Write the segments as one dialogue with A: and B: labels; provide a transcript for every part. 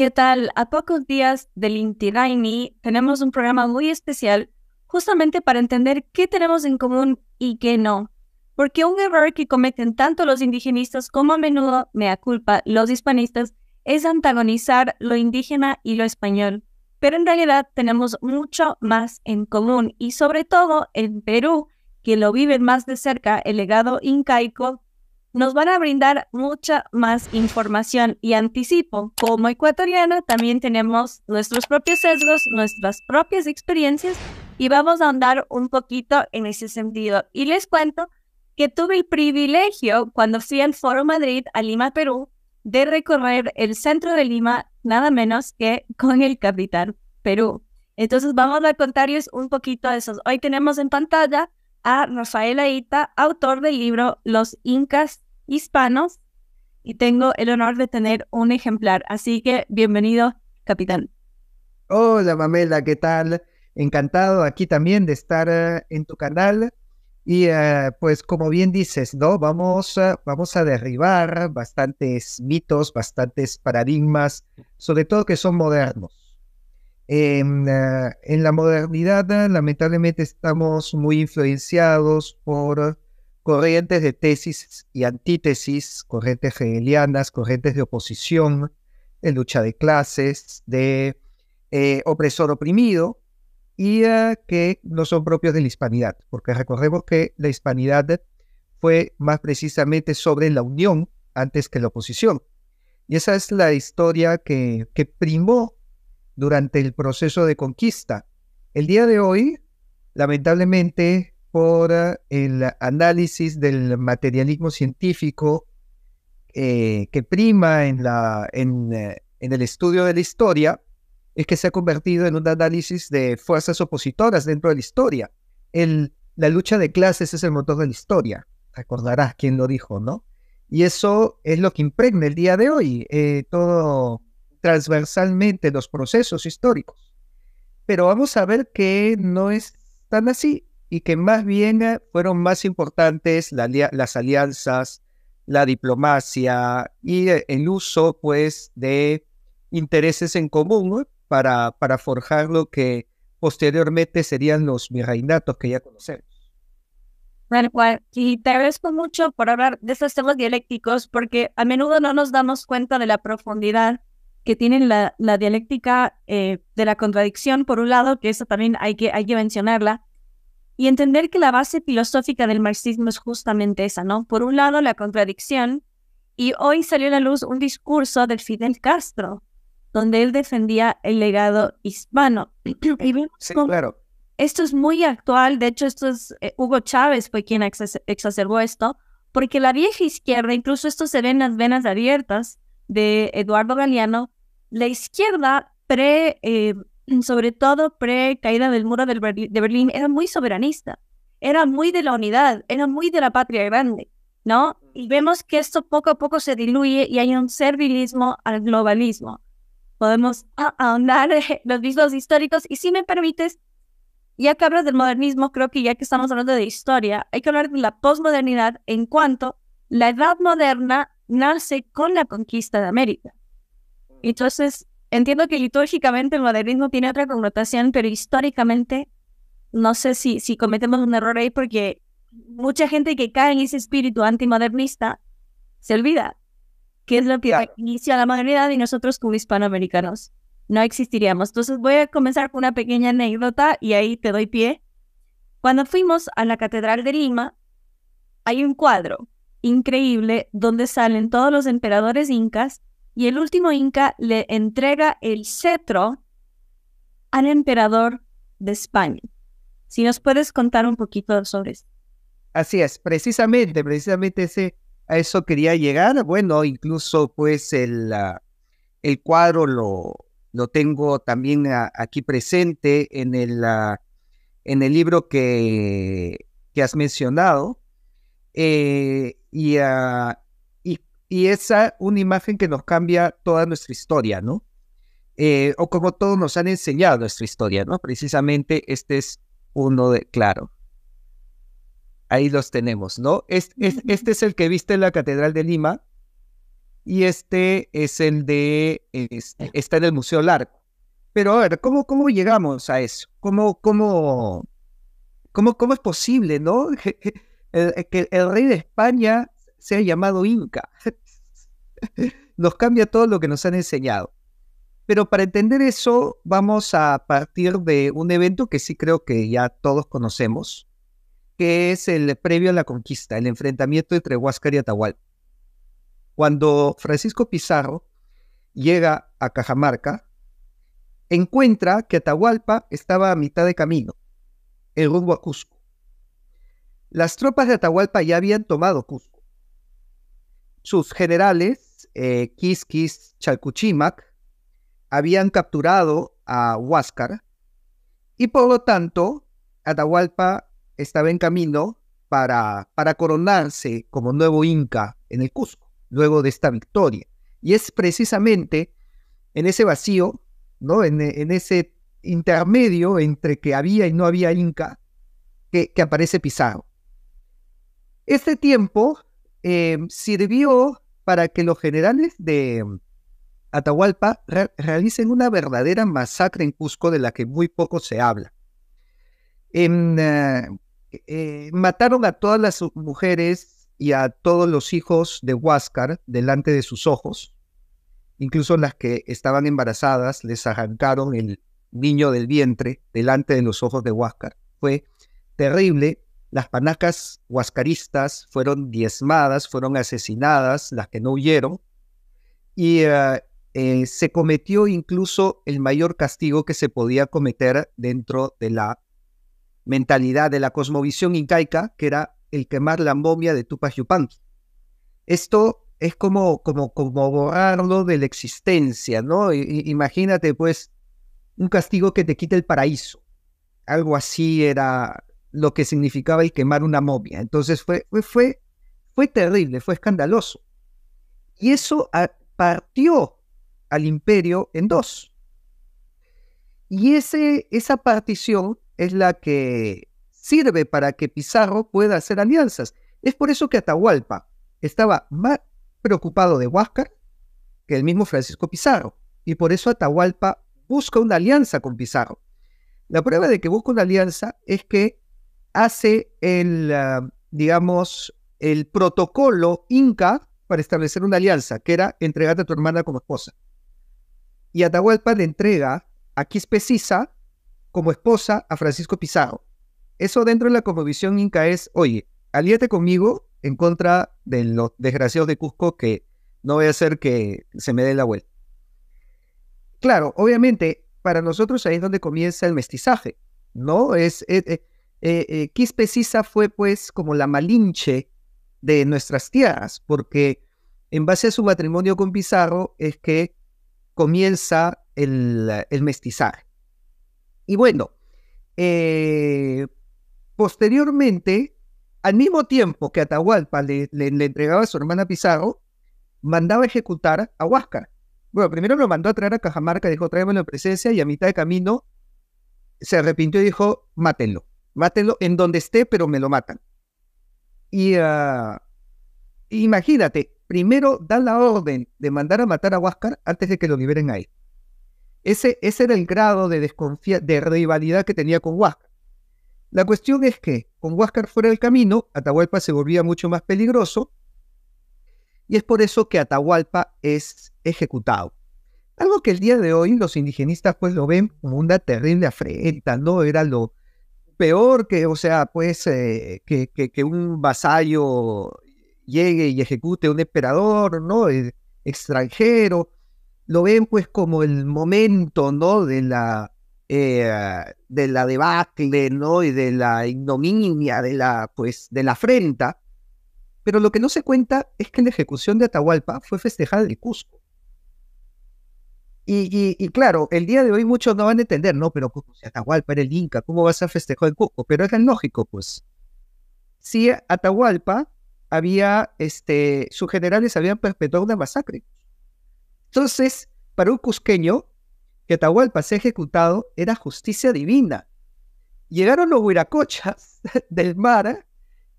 A: ¿Qué tal? A pocos días del Inti tenemos un programa muy especial justamente para entender qué tenemos en común y qué no. Porque un error que cometen tanto los indigenistas como a menudo, me culpa, los hispanistas, es antagonizar lo indígena y lo español. Pero en realidad tenemos mucho más en común y sobre todo en Perú, que lo viven más de cerca el legado incaico nos van a brindar mucha más información y anticipo. Como ecuatoriana también tenemos nuestros propios sesgos, nuestras propias experiencias y vamos a andar un poquito en ese sentido. Y les cuento que tuve el privilegio cuando fui al Foro Madrid a Lima, Perú, de recorrer el centro de Lima nada menos que con el capitán Perú. Entonces vamos a contarles un poquito de eso. Hoy tenemos en pantalla a Rafael Aita, autor del libro Los Incas Hispanos, y tengo el honor de tener un ejemplar. Así que bienvenido, capitán.
B: Hola, Mamela, ¿qué tal? Encantado aquí también de estar eh, en tu canal. Y eh, pues como bien dices, ¿no? Vamos, vamos a derribar bastantes mitos, bastantes paradigmas, sobre todo que son modernos. En la, modernidad, lamentablemente, estamos muy influenciados por corrientes de tesis y antítesis, corrientes hegelianas, corrientes de oposición, de lucha de clases, de eh, opresor-oprimido, y eh, que no son propios de la hispanidad, porque recordemos que la hispanidad fue más precisamente sobre la unión antes que la oposición. Y esa es la historia que primó durante el proceso de conquista. El día de hoy, lamentablemente, por eh, el análisis del materialismo científico eh, que prima eh, en, el estudio de la historia, es que se ha convertido en un análisis de fuerzas opositoras dentro de la historia. la lucha de clases es el motor de la historia. Recordarás quién lo dijo, ¿no? Y eso es lo que impregna el día de hoy. todo transversalmente los procesos históricos. Pero vamos a ver que no es tan así y que más bien eh, fueron más importantes las alianzas, la diplomacia y eh, el uso pues de intereses en común para, para forjar lo que posteriormente serían los virreinatos que ya conocemos.
A: Bueno, y te agradezco mucho por hablar de estos temas dialécticos porque a menudo no nos damos cuenta de la profundidad que tienen la, dialéctica eh, de la contradicción, por un lado, que eso también hay que, hay que mencionarla, y entender que la base filosófica del marxismo es justamente esa, ¿no? Por un lado, la contradicción, y hoy salió a la luz un discurso del Fidel Castro, donde él defendía el legado hispano. y vemos Esto es muy actual, de hecho, esto es, eh, Hugo Chávez fue quien exacerbó esto, porque la vieja izquierda, incluso esto se ve en las venas abiertas, de Eduardo Galeano, la izquierda pre, eh, sobre todo pre caída del muro de Berlín, era muy soberanista, era muy de la unidad, era muy de la patria grande, ¿no? Y vemos que esto poco a poco se diluye y hay un servilismo al globalismo. Podemos ahondar los visos históricos y si me permites, ya que hablas del modernismo, creo que ya que estamos hablando de historia, hay que hablar de la posmodernidad en cuanto la edad moderna nace con la conquista de América. Entonces, entiendo que litúrgicamente el modernismo tiene otra connotación, pero históricamente no sé si, si cometemos un error ahí porque mucha gente que cae en ese espíritu antimodernista se olvida que es lo que inició inicia la modernidad y nosotros como hispanoamericanos no existiríamos. Entonces voy a comenzar con una pequeña anécdota y ahí te doy pie. Cuando fuimos a la Catedral de Lima, hay un cuadro increíble donde salen todos los emperadores incas y el último inca le entrega el cetro al emperador de España. Si nos puedes contar un poquito sobre eso.
B: Así es, precisamente, precisamente ese, a eso quería llegar. Bueno, incluso pues el, ah, el cuadro lo, lo tengo también ah, aquí presente en el, ah, en el libro que, que has mencionado. Eh, y, esa ah, y, esa una imagen que nos cambia toda nuestra historia, ¿no? Eh, o como todos nos han enseñado nuestra historia, ¿no? Precisamente este es uno de, claro. Ahí los tenemos, ¿no? Este, es el que viste en la Catedral de Lima y este es el de, este, está en el Museo Largo. Pero a ver, ¿cómo, cómo llegamos a eso? ¿Cómo, cómo, cómo, cómo es posible, no? el, eh, que el rey de España sea llamado Inca. Nos cambia todo lo que nos han enseñado. Pero para entender eso, vamos a partir de un evento que sí creo que ya todos conocemos, que es el previo a la conquista, el enfrentamiento entre Huáscar y Atahualpa. Cuando Francisco Pizarro llega a Cajamarca, encuentra que Atahualpa estaba a mitad de camino, el rumbo las tropas de Atahualpa ya habían tomado Cusco. Sus generales, Quisquis eh, Chalcuchimac, habían capturado a Huáscar y por lo tanto Atahualpa estaba en camino para, para coronarse como nuevo inca en el Cusco, luego de esta victoria. Y es precisamente en ese vacío, ¿no? en, ese intermedio entre que había y no había inca, que, que aparece Pizarro. Este tiempo eh, sirvió para que los generales de mm, Atahualpa realicen una verdadera masacre en Cusco de la que muy poco se habla. En, eh, eh, mataron a todas las mujeres y a todos los hijos de Huáscar delante de sus ojos, incluso las que estaban embarazadas les arrancaron el niño del vientre delante de los ojos de Huáscar. Fue terrible las panacas huascaristas fueron diezmadas, fueron asesinadas, las que no huyeron, y eh, eh, se cometió incluso el mayor castigo que se podía cometer dentro de la mentalidad de la cosmovisión incaica, que era el quemar la momia de Tupac Yupanqui. Esto es como, como, como borrarlo de la existencia, ¿no? imagínate, pues, un castigo que te quite el paraíso. Algo así era lo que significaba el quemar una momia. Entonces fue, fue, fue terrible, fue escandaloso. Y eso partió al imperio en dos. Y ese, esa partición es la que sirve para que Pizarro pueda hacer alianzas. Es por eso que Atahualpa estaba más preocupado de Huáscar que el mismo Francisco Pizarro. Y por eso Atahualpa busca una alianza con Pizarro. La prueba de que busca una alianza es que hace el, ah, digamos, el protocolo Inca para establecer una alianza, que era entregarte a tu hermana como esposa. Y Atahualpa le entrega a Quispecisa como esposa a Francisco Pizarro. Eso dentro de la cosmovisión Inca es, oye, alíate conmigo en contra de los desgraciados de Cusco que no voy a hacer que se me dé la vuelta. Claro, obviamente, para nosotros ahí es donde comienza el mestizaje, ¿no? es eh, eh, eh, eh Quispe fue pues como la malinche de nuestras tierras, porque en base a su matrimonio con Pizarro es que comienza el, mestizar. Eh, mestizaje. Y bueno, eh, posteriormente, al mismo tiempo que Atahualpa le, entregaba a su hermana Pizarro, mandaba ejecutar a Huáscar. Bueno, primero lo mandó a traer a Cajamarca, dijo tráemelo en presencia y a mitad de camino se arrepintió y dijo, mátenlo. Mátenlo en donde esté, pero me lo matan. Y ah, imagínate, primero dan la orden de mandar a matar a Huáscar antes de que lo liberen ahí. Ese, ese era el grado de desconfianza, de rivalidad que tenía con Huáscar. La cuestión es que, con Huáscar fuera del camino, Atahualpa se volvía mucho más peligroso y es por eso que Atahualpa es ejecutado. Algo que el día de hoy los indigenistas pues lo ven como una terrible afrenta, ¿no? Era lo, peor que, o sea, pues eh, que, un vasallo llegue y ejecute a un emperador, ¿no? Eh, extranjero. Lo ven pues como el momento, ¿no? De la, eh, de la debacle, ¿no? Y de la ignominia, de la, pues, de la afrenta. Pero lo que no se cuenta es que la ejecución de Atahualpa fue festejada en Cusco. Y, claro, el día de hoy muchos no van a entender, no, pero si Atahualpa era el Inca? ¿Cómo va a festejar en Cusco? Pero era lógico, pues. Si Atahualpa había, este, sus generales habían perpetrado una masacre. Entonces, para un cusqueño, que Atahualpa se ejecutado era justicia divina. Llegaron los huiracochas del mar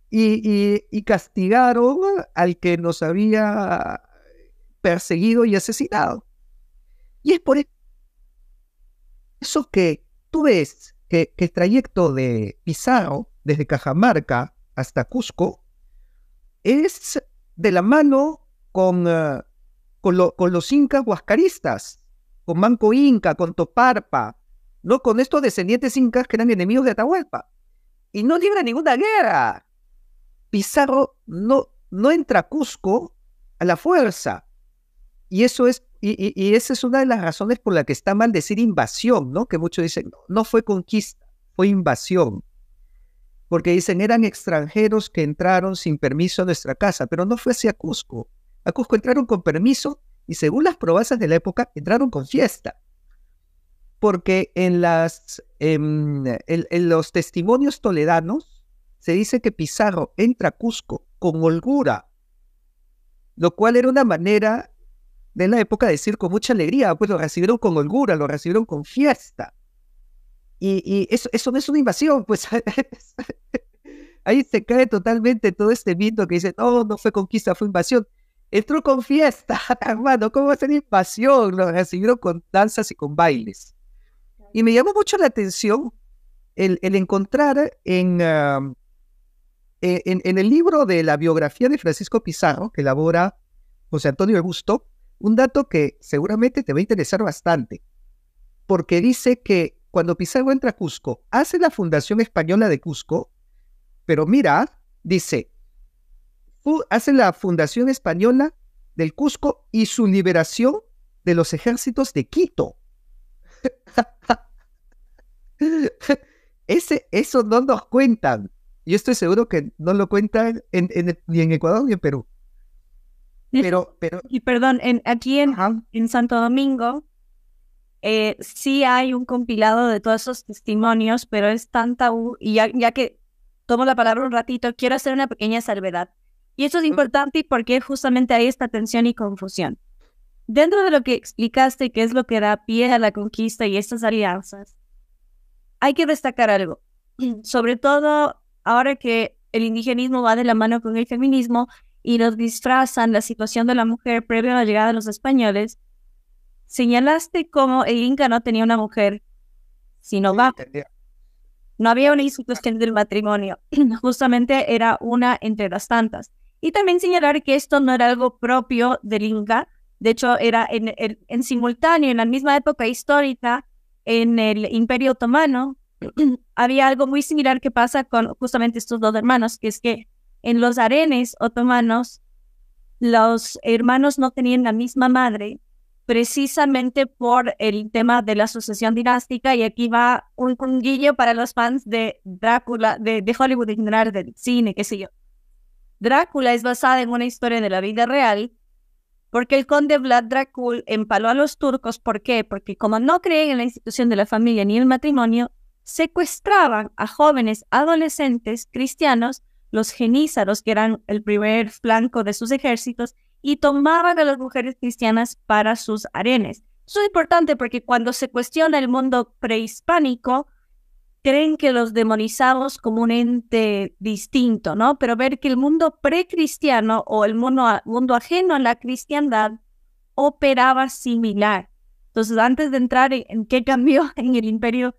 B: y castigaron al que nos había perseguido y asesinado. Y es por eso que tú ves que, el trayecto de Pizarro desde Cajamarca hasta Cusco es de la mano eh, con, los incas huascaristas, con Manco Inca, con Toparpa, ¿no? con estos descendientes incas que eran enemigos de Atahualpa. Y no libra ninguna guerra. Pizarro no, no entra a Cusco a la fuerza. Y eso es y, esa es una de las razones por la que está mal decir invasión, ¿no? Que muchos dicen, no, fue conquista, fue invasión. Porque dicen, eran extranjeros que entraron sin permiso a nuestra casa, pero no fue hacia Cusco. A Cusco entraron con permiso y según las probanzas de la época, entraron con fiesta. Porque en, las, em, en los testimonios toledanos se dice que Pizarro entra a Cusco con holgura, lo cual era una manera de la época decir circo, mucha alegría, pues lo recibieron con holgura, lo recibieron con fiesta. Y, eso, no es una invasión, pues ahí se cae totalmente todo este mito que dice, no, no fue conquista, fue invasión. Entró con fiesta, hermano, ¿cómo va a ser invasión? Lo recibieron con danzas y con bailes. Y me llamó mucho la atención el, encontrar um, en, en, en, el libro de la biografía de Francisco Pizarro, que elabora José Antonio Augusto, un dato que seguramente te va a interesar bastante, porque dice que cuando Pizarro entra a Cusco, hace la Fundación Española de Cusco, pero mira, dice, hace la Fundación Española del Cusco y su liberación de los ejércitos de Quito. Ese, eso no nos cuentan. Yo estoy seguro que no lo cuentan en, ni en Ecuador ni en Perú.
A: Pero, pero... Y perdón, en, aquí en, Santo Domingo eh, sí hay un compilado de todos esos testimonios, pero es tanta y ya, que tomo la palabra un ratito, quiero hacer una pequeña salvedad. Y eso es importante porque justamente hay esta tensión y confusión. Dentro de lo que explicaste, que es lo que da pie a la conquista y estas alianzas, hay que destacar algo. Sobre todo ahora que el indigenismo va de la mano con el feminismo, y nos disfrazan la situación de la mujer previo a la llegada de los españoles, señalaste cómo el Inca no tenía una mujer, sino va. no había una institución del matrimonio, justamente era una entre las tantas. Y también señalar que esto no era algo propio del Inca, de hecho era en simultáneo, en la misma época histórica, en el Imperio Otomano, había algo muy similar que pasa con justamente estos dos hermanos, que es que en los arenes otomanos, los hermanos no tenían la misma madre, precisamente por el tema de la sucesión dinástica. Y aquí va un, conguillo para los fans de Drácula, de, Hollywood ignorar del cine, qué sé yo. Drácula es basada en una historia de la vida real, porque el conde Vlad Dracul empaló a los turcos. ¿Por qué? Porque como no creen en la institución de la familia ni el matrimonio, secuestraban a jóvenes adolescentes cristianos los genízaros, que eran el primer flanco de sus ejércitos, y tomaban a las mujeres cristianas para sus arenes. Eso es importante porque cuando se cuestiona el mundo prehispánico, creen que los demonizamos como un ente distinto, ¿no? Pero ver que el mundo precristiano o el mundo, ajeno a la cristiandad operaba similar. Entonces, antes de entrar en, qué cambió en el imperio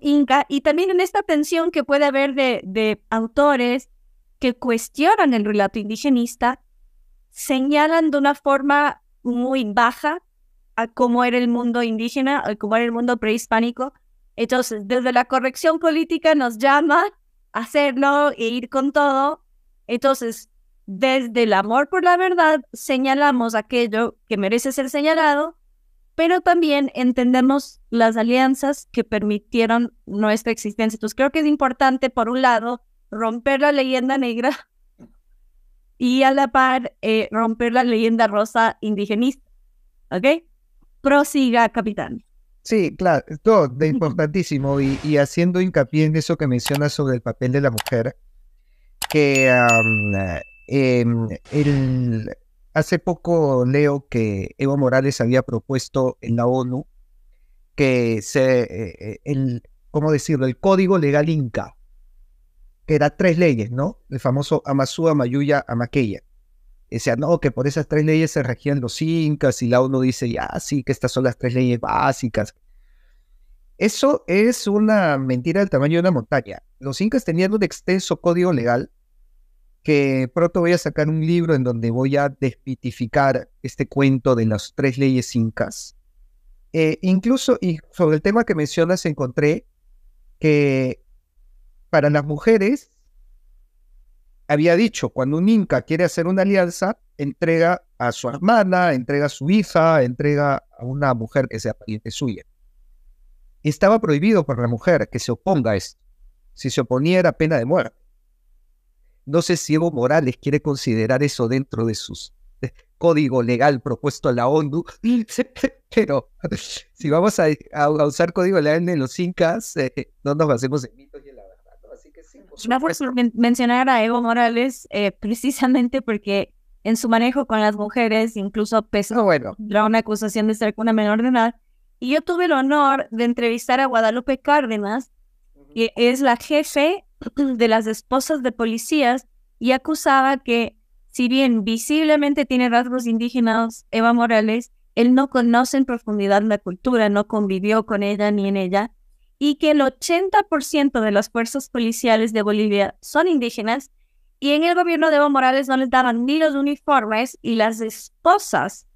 A: inca eh, y también en esta tensión que puede haber de, de autores que cuestionan el relato indigenista, señalan de una forma muy baja a cómo era el mundo indígena, a cómo era el mundo prehispánico. Entonces, desde la corrección política nos llama a hacerlo e ir con todo. Entonces, desde el amor por la verdad, señalamos aquello que merece ser señalado pero también entendemos las alianzas que permitieron nuestra existencia. Entonces creo que es importante, por un lado, romper la leyenda negra y a la par eh, romper la leyenda rosa indigenista. ¿Ok? Prosiga, capitán.
B: Sí, claro, todo de importantísimo y, haciendo hincapié en eso que mencionas sobre el papel de la mujer, que eh, em, el, Hace poco leo que Evo Morales había propuesto en la ONU que se, eh, eh, el, ¿cómo decirlo?, el código legal inca, que era tres leyes, ¿no? El famoso Amazú, Amayuya, Amaqueya. Decía, no, que por esas tres leyes se regían los incas y la ONU dice, ya, sí, que estas son las tres leyes básicas. Eso es una mentira del tamaño de una montaña. Los incas tenían un extenso código legal que pronto voy a sacar un libro en donde voy a despitificar este cuento de las tres leyes incas. Eh, incluso, y sobre el tema que mencionas, encontré que para las mujeres, había dicho, cuando un inca quiere hacer una alianza, entrega a su hermana, entrega a su hija, entrega a una mujer que sea pariente suya. Estaba prohibido por la mujer que se oponga a esto. Si se oponía era pena de muerte. No sé si Evo Morales quiere considerar eso dentro de su eh, código legal propuesto a la ONU, pero si vamos a, a usar código legal en los incas, eh, no nos basemos en mitos y en la verdad.
A: Así que por mencionar a Evo Morales eh, precisamente porque en su manejo con las mujeres, incluso pesó ah, no, una acusación de ser una menor de edad. Y yo tuve el honor de entrevistar a Guadalupe Cárdenas, que es la jefe de las esposas de policías y acusaba que, si bien visiblemente tiene rasgos indígenas, Eva Morales, él no conoce en profundidad la cultura, no convivió con ella ni en ella, y que el 80% de las fuerzas policiales de Bolivia son indígenas, y en el gobierno de Eva Morales no les daban ni los uniformes y las esposas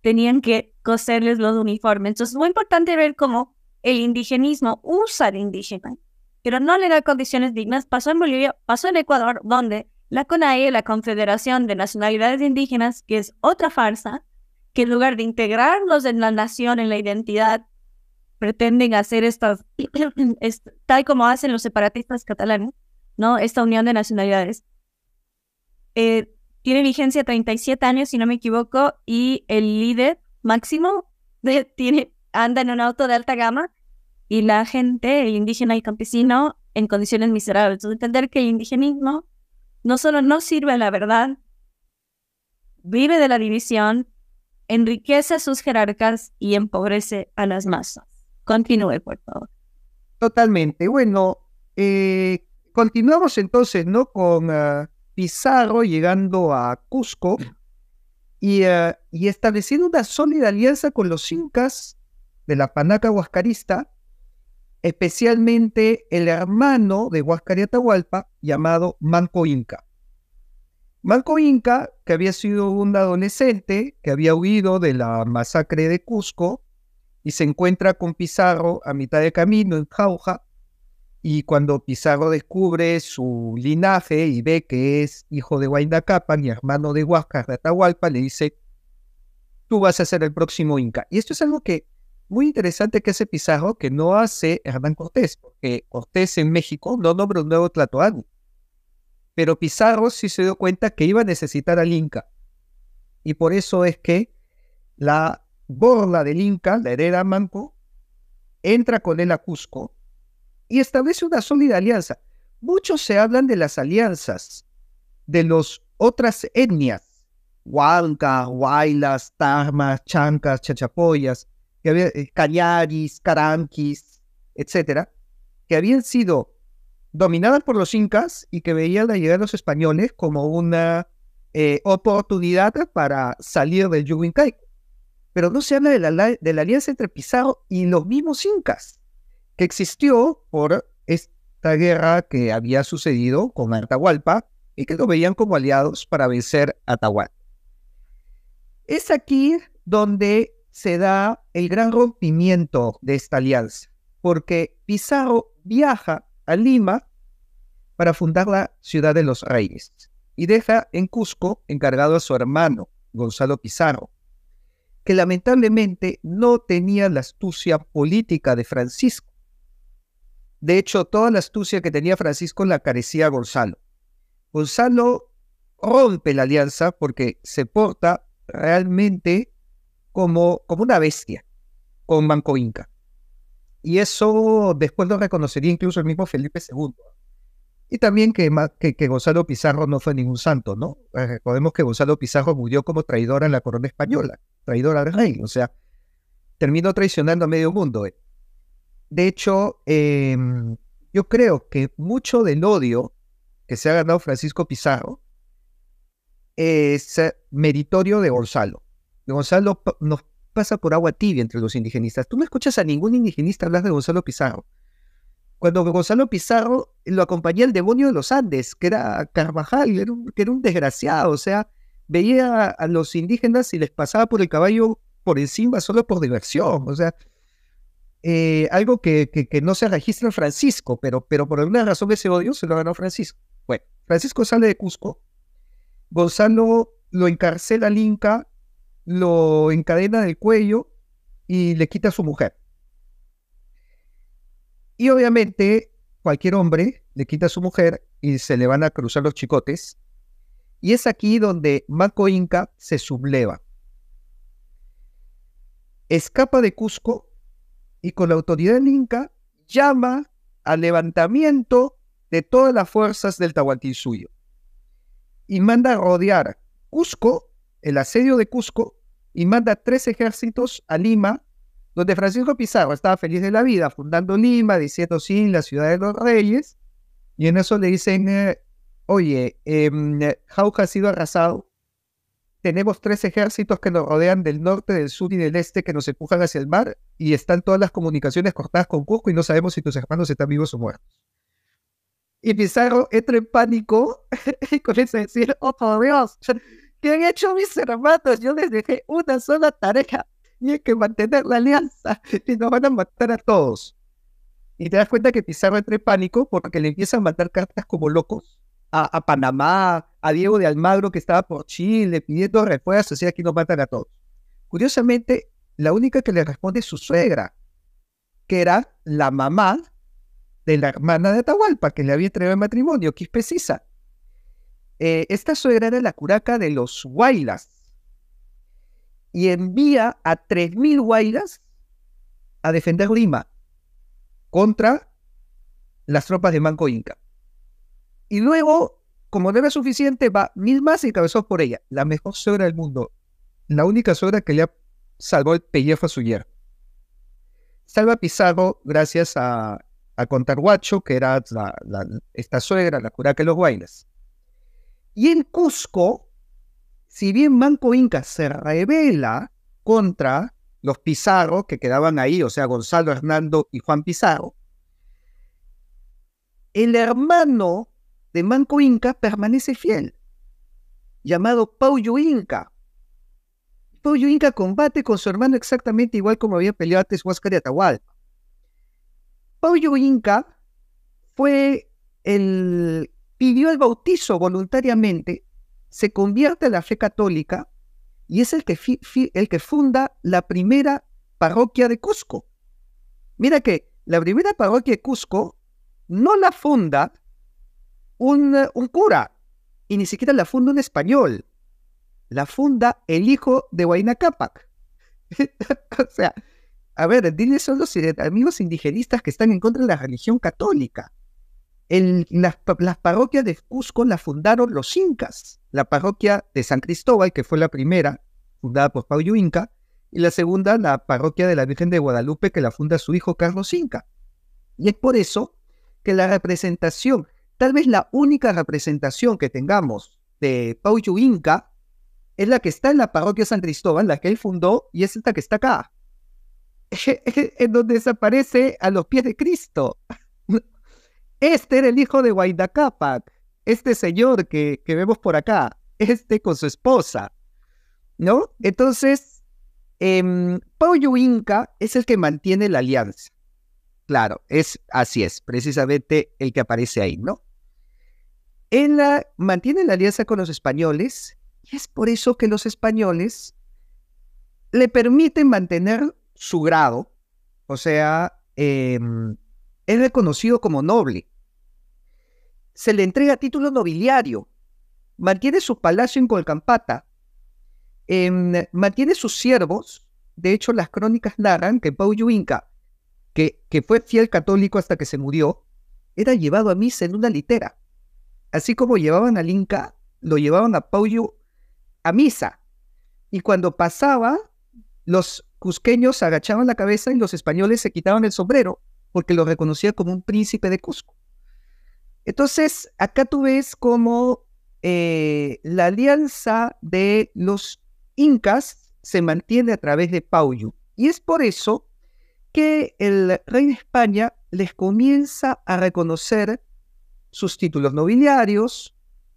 A: tenían que coserles los uniformes. Entonces es muy importante ver cómo el indigenismo usa al indígena pero no le da condiciones dignas, pasó en Bolivia, pasó en Ecuador, donde la CONAE, la Confederación de Nacionalidades Indígenas, que es otra farsa, que en lugar de integrarlos en la nación, en la identidad, pretenden hacer estas, tal como hacen los separatistas catalanes, ¿no? Esta unión de nacionalidades. Eh, tiene vigencia 37 años, si no me equivoco, y el líder máximo de, tiene, anda en un auto de alta gama y la gente, el indígena y campesino, en condiciones miserables. entender que el indigenismo no solo no sirve a la verdad, vive de la división, enriquece a sus jerarcas y empobrece a las masas. Continúe, por favor.
B: Totalmente. Bueno, eh, continuamos entonces, ¿no? Con ah, Pizarro llegando a Cusco y, ah, y, estableciendo una sólida alianza con los incas de la Panaca Huascarista especialmente el hermano de Huáscar y Atahualpa, llamado Manco Inca. Manco Inca, que había sido un adolescente que había huido de la masacre de Cusco y se encuentra con Pizarro a mitad de camino en Jauja, y cuando Pizarro descubre su linaje y ve que es hijo de Huayna y hermano de Huáscar de Atahualpa, le dice, tú vas a ser el próximo Inca. Y esto es algo que muy interesante que ese Pizarro, que no hace Hernán Cortés, porque Cortés en México no nombra un nuevo Tlatoani. Pero Pizarro sí se dio cuenta que iba a necesitar al Inca. Y por eso es que la borla del Inca, la hereda Manco, entra con él a Cusco y establece una sólida alianza. Muchos se hablan de las alianzas de las otras etnias, Huanca, Huaylas, Tarmas, Chancas, Chachapoyas, que había, eh, cañaris, etcétera, que habían sido dominadas por los incas y que veían la llegada de los españoles como una eh, oportunidad para salir del yugo Pero no se habla de la, alianza entre Pizarro y los mismos incas, que existió por esta guerra que había sucedido con Atahualpa y que lo veían como aliados para vencer a Atahualpa. Es aquí donde se da el gran rompimiento de esta alianza, porque Pizarro viaja a Lima para fundar la ciudad de los reyes y deja en Cusco encargado a su hermano, Gonzalo Pizarro, que lamentablemente no tenía la astucia política de Francisco. De hecho, toda la astucia que tenía Francisco la carecía Gonzalo. Gonzalo rompe la alianza porque se porta realmente como, como una bestia con Banco Inca. Y eso después lo reconocería incluso el mismo Felipe II. Y también que, que, Gonzalo Pizarro no fue ningún santo, ¿no? Eh, recordemos que Gonzalo Pizarro murió como traidor en la corona española, traidor al rey, o sea, terminó traicionando a medio mundo. Eh. De hecho, em, yo creo que mucho del odio que se ha ganado Francisco Pizarro es eh, meritorio de Gonzalo. Gonzalo nos pasa por agua tibia entre los indigenistas. Tú no escuchas a ningún indigenista hablar de Gonzalo Pizarro. Cuando Gonzalo Pizarro lo acompañaba el demonio de los Andes, que era Carvajal, que era un desgraciado, o sea, veía a los indígenas y les pasaba por el caballo por encima solo por diversión, o sea, eh, algo que, no se registra en Francisco, pero, pero por alguna razón ese odio se lo ganó Francisco. Bueno, Francisco sale de Cusco, Gonzalo lo encarcela al Inca lo encadena del cuello y le quita a su mujer. Y obviamente cualquier hombre le quita a su mujer y se le van a cruzar los chicotes. Y es aquí donde Manco Inca se subleva. Escapa de Cusco y con la autoridad del Inca llama al levantamiento de todas las fuerzas del Tahuantinsuyo y manda a rodear Cusco, el asedio de Cusco, y manda tres ejércitos a Lima, donde Francisco Pizarro estaba feliz de la vida, fundando Lima, diciendo sí, la ciudad de los reyes, y en eso le dicen, eh, oye, eh, ha sido arrasado, tenemos tres ejércitos que nos rodean del norte, del sur y del este que nos empujan hacia el mar, y están todas las comunicaciones cortadas con Cusco y no sabemos si tus hermanos están vivos o muertos. Y Pizarro entra en pánico y comienza a decir, oh Dios, ¿Qué han hecho mis hermanos? Yo les dejé una sola tarea y hay que mantener la alianza y nos van a matar a todos. Y te das cuenta que Pizarro entra en pánico porque le empiezan a mandar cartas como locos a, Panamá, a Diego de Almagro que estaba por Chile pidiendo refuerzos y aquí nos matan a todos. Curiosamente, la única que le responde es su suegra, que era la mamá de la hermana de Atahualpa, que le había entregado el matrimonio, que es precisa. Eh, esta suegra era la curaca de los Guaylas y envía a 3.000 Guaylas a defender Lima contra las tropas de Manco Inca. Y luego, como no era suficiente, va mil más cabezó por ella, la mejor suegra del mundo, la única suegra que le salvó el pellejo a su hierro. Salva Pizarro gracias a, Contarguacho, que era esta suegra, la curaca de los Guaylas. Y en Cusco, si bien Manco Inca se revela contra los Pizarros que quedaban ahí, o sea, Gonzalo Hernando y Juan Pizarro, el hermano de Manco Inca permanece fiel, llamado Pauyo Inca. Pauyo Inca combate con su hermano exactamente igual como había peleado antes Huáscar y Atahualpa. Pauyo Inca fue el pidió el bautizo voluntariamente, se convierte a la fe católica y es el que, el que funda la primera parroquia de Cusco. Mira que la primera parroquia de Cusco no la funda un, cura y ni siquiera la funda un español. La funda el hijo de Huayna Capac. o sea, a ver, eso a los eh, amigos indigenistas que están en contra de la religión católica. En las, las, parroquias de Cusco las fundaron los incas. La parroquia de San Cristóbal, que fue la primera, fundada por Yu Inca, y la segunda, la parroquia de la Virgen de Guadalupe, que la funda su hijo Carlos Inca. Y es por eso que la representación, tal vez la única representación que tengamos de Paulo Inca, es la que está en la parroquia San Cristóbal, la que él fundó, y es esta que está acá, en donde desaparece a los pies de Cristo. Este era el hijo de Huaydacapac, este señor que, vemos por acá, este con su esposa, ¿no? Entonces, eh, em, Pauyo Inca es el que mantiene la alianza. Claro, es así es, precisamente el que aparece ahí, ¿no? Él mantiene la alianza con los españoles y es por eso que los españoles le permiten mantener su grado, o sea, em, es reconocido como noble. Se le entrega título nobiliario. Mantiene su palacio en Colcampata. Em, mantiene sus siervos. De hecho, las crónicas narran que Pauyu Inca, que, que fue fiel católico hasta que se murió, era llevado a misa en una litera. Así como llevaban al Inca, lo llevaban a Pauyu a misa. Y cuando pasaba, los cusqueños agachaban la cabeza y los españoles se quitaban el sombrero porque lo reconocía como un príncipe de Cusco. Entonces, acá tú ves cómo eh, la alianza de los incas se mantiene a través de Pauyu. Y es por eso que el rey de España les comienza a reconocer sus títulos nobiliarios,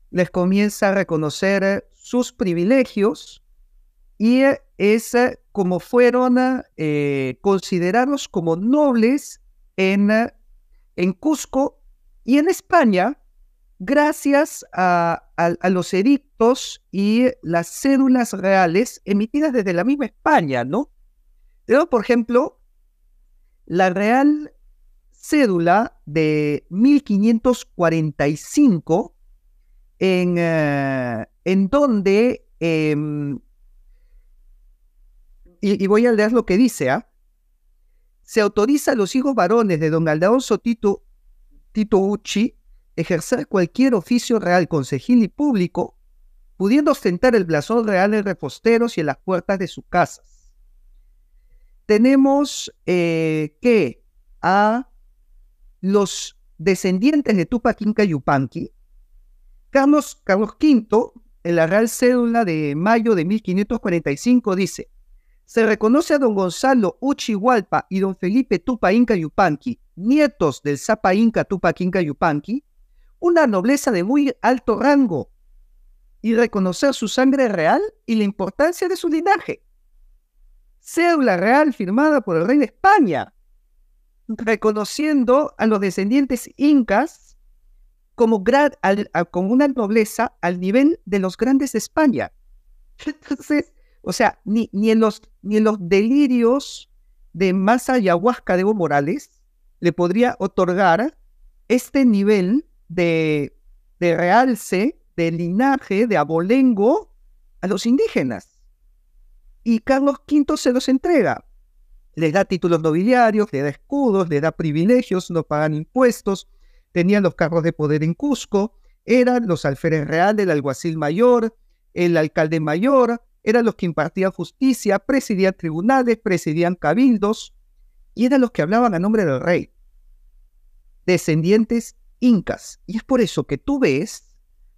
B: les comienza a reconocer sus privilegios y es como fueron eh, considerados como nobles eh, en, Cusco y en España, gracias a, los edictos y las cédulas reales emitidas desde la misma España, ¿no? Pero, por ejemplo, la Real Cédula de 1545, eh, en, donde, em, y, voy a leer lo que dice, ¿ah? se autoriza a los hijos varones de don Aldaonso Tito, Uchi ejercer cualquier oficio real, concejil y público, pudiendo ostentar el blasón real en reposteros y en las puertas de sus casas. Tenemos eh, que a los descendientes de Tupac Inca Yupanqui, Carlos, Carlos V, en la Real Cédula de mayo de 1545, dice, se reconoce a don Gonzalo Uchihualpa y don Felipe Tupa Inca Yupanqui, nietos del Zapa Inca Tupac Inca Yupanqui, una nobleza de muy alto rango, y reconocer su sangre real y la importancia de su linaje. Cédula real firmada por el rey de España, reconociendo a los descendientes incas como, una nobleza al nivel de los grandes de España. Entonces, o sea, ni, ni, en los, delirios de masa ayahuasca de Evo Morales le podría otorgar este nivel de, realce, de linaje, de abolengo a los indígenas. Y Carlos V se los entrega. Le da títulos nobiliarios, le da escudos, le da privilegios, no pagan impuestos, tenían los carros de poder en Cusco, eran los alférez reales, el alguacil mayor, el alcalde mayor, eran los que impartían justicia, presidían tribunales, presidían cabildos y eran los que hablaban a nombre del rey. Descendientes incas. Y es por eso que tú ves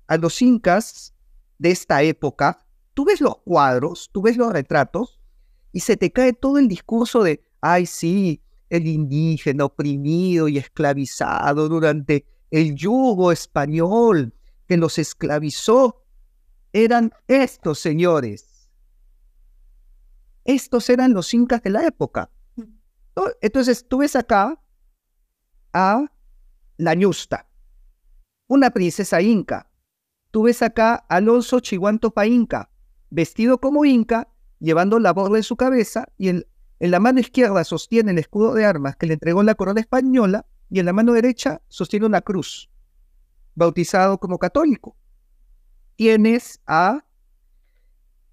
B: a los incas de esta época, tú ves los cuadros, tú ves los retratos y se te cae todo el discurso de, ay sí, el indígena oprimido y esclavizado durante el yugo español que los esclavizó eran estos señores. Estos eran los incas de la época. Mm. Entonces, tú ves acá a la Ñusta, una princesa inca. Tú ves acá a Alonso Chihuantopa Inca, vestido como inca, llevando la borla en su cabeza y en, la mano izquierda sostiene el escudo de armas que le entregó la corona española y en la mano derecha sostiene una cruz, bautizado como católico. Tienes a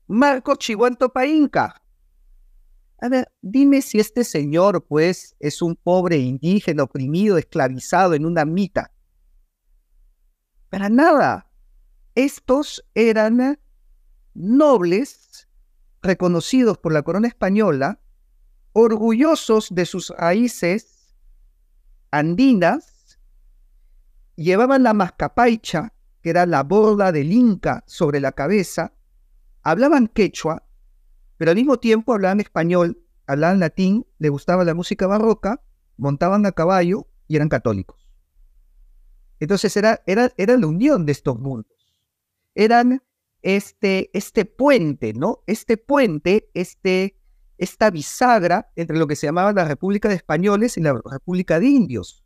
B: Marco Chihuantopa Inca, a ver, dime si este señor, pues, es un pobre indígena oprimido, esclavizado en una mita. Para nada. Estos eran nobles reconocidos por la corona española, orgullosos de sus raíces andinas, llevaban la mascapaicha, que era la borda del Inca, sobre la cabeza, hablaban quechua pero al mismo tiempo hablaban español, hablaban latín, le gustaba la música barroca, montaban a caballo y eran católicos. Entonces era, era, era la unión de estos mundos. Eran este, este puente, ¿no? Este puente, este, esta bisagra entre lo que se llamaba la República de Españoles y la República de Indios.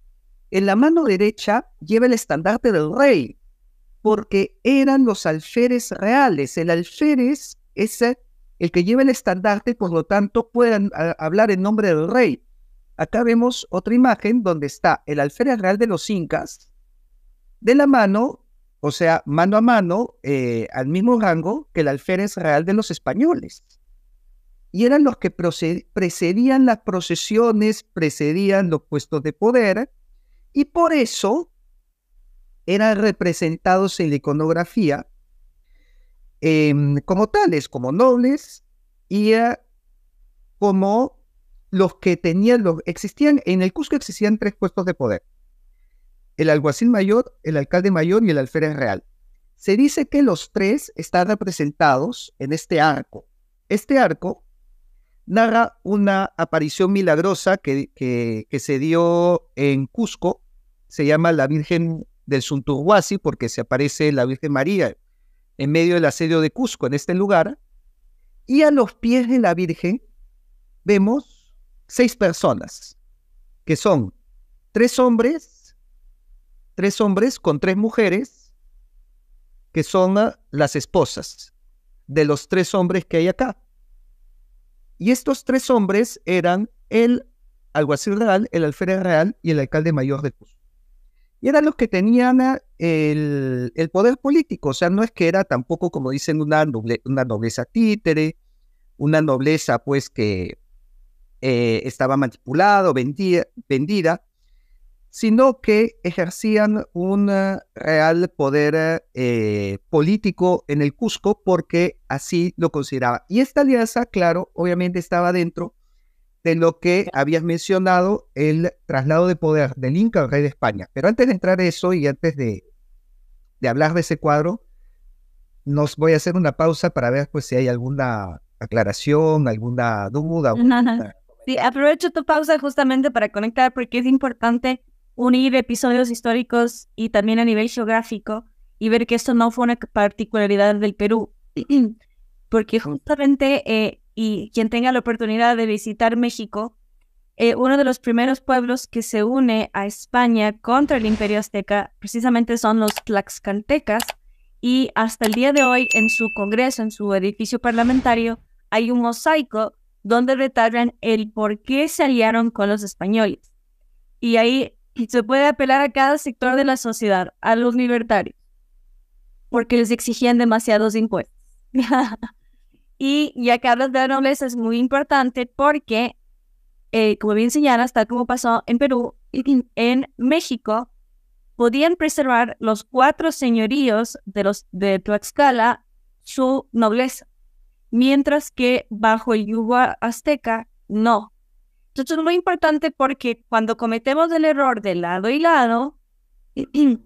B: En la mano derecha lleva el estandarte del rey, porque eran los alférez reales. El alférez es el que lleva el estandarte, por lo tanto, puede ah, hablar en nombre del rey. Acá vemos otra imagen donde está el alférez real de los incas, de la mano, o sea, mano a mano, eh, al mismo rango que el alférez real de los españoles. Y eran los que precedían las procesiones, precedían los puestos de poder, y por eso eran representados en la iconografía Em, como tales, como nobles, y como los que tenían, los, existían, en el Cusco existían tres puestos de poder. El alguacil mayor, el alcalde mayor y el alférez real. Se dice que los tres están representados en este arco. Este arco narra una aparición milagrosa que, se dio en Cusco, se llama la Virgen del Sunturhuasi porque se aparece la Virgen María en medio del asedio de Cusco, en este lugar, y a los pies de la Virgen vemos seis personas, que son tres hombres, tres hombres con tres mujeres, que son ah, las esposas de los tres hombres que hay acá. Y estos tres hombres eran el alguacil real, el alférez real y el alcalde mayor de Cusco y eran los que tenían ah, el, poder político. O sea, no es que era tampoco, como dicen, una, nobleza títere, una nobleza pues que eh, estaba manipulada o vendida, sino que ejercían un ah, real poder eh, político en el Cusco porque así lo consideraba. Y esta alianza, claro, obviamente estaba dentro de lo que habías mencionado, el traslado de poder del Inca al rey de España. Pero antes de entrar eso y antes de, hablar de ese cuadro, nos voy a hacer una pausa para ver pues, si hay alguna aclaración, alguna duda.
A: Sí, aprovecho tu pausa justamente para conectar porque es importante unir episodios históricos y también a nivel geográfico y ver que esto no fue una particularidad del Perú, porque justamente eh, y quien tenga la oportunidad de visitar México, eh, uno de los primeros pueblos que se une a España contra el imperio azteca precisamente son los tlaxcaltecas y hasta el día de hoy en su Congreso, en su edificio parlamentario, hay un mosaico donde detallan el por qué se aliaron con los españoles. Y ahí se puede apelar a cada sector de la sociedad, a los libertarios, porque les exigían demasiados impuestos. Y ya que hablas de nobleza, es muy importante porque, eh, como bien señalas, tal como pasó en Perú, y en México, podían preservar los cuatro señoríos de, los, de Tlaxcala su nobleza, mientras que bajo el yugo azteca, no. Entonces es muy importante porque cuando cometemos el error de lado y lado,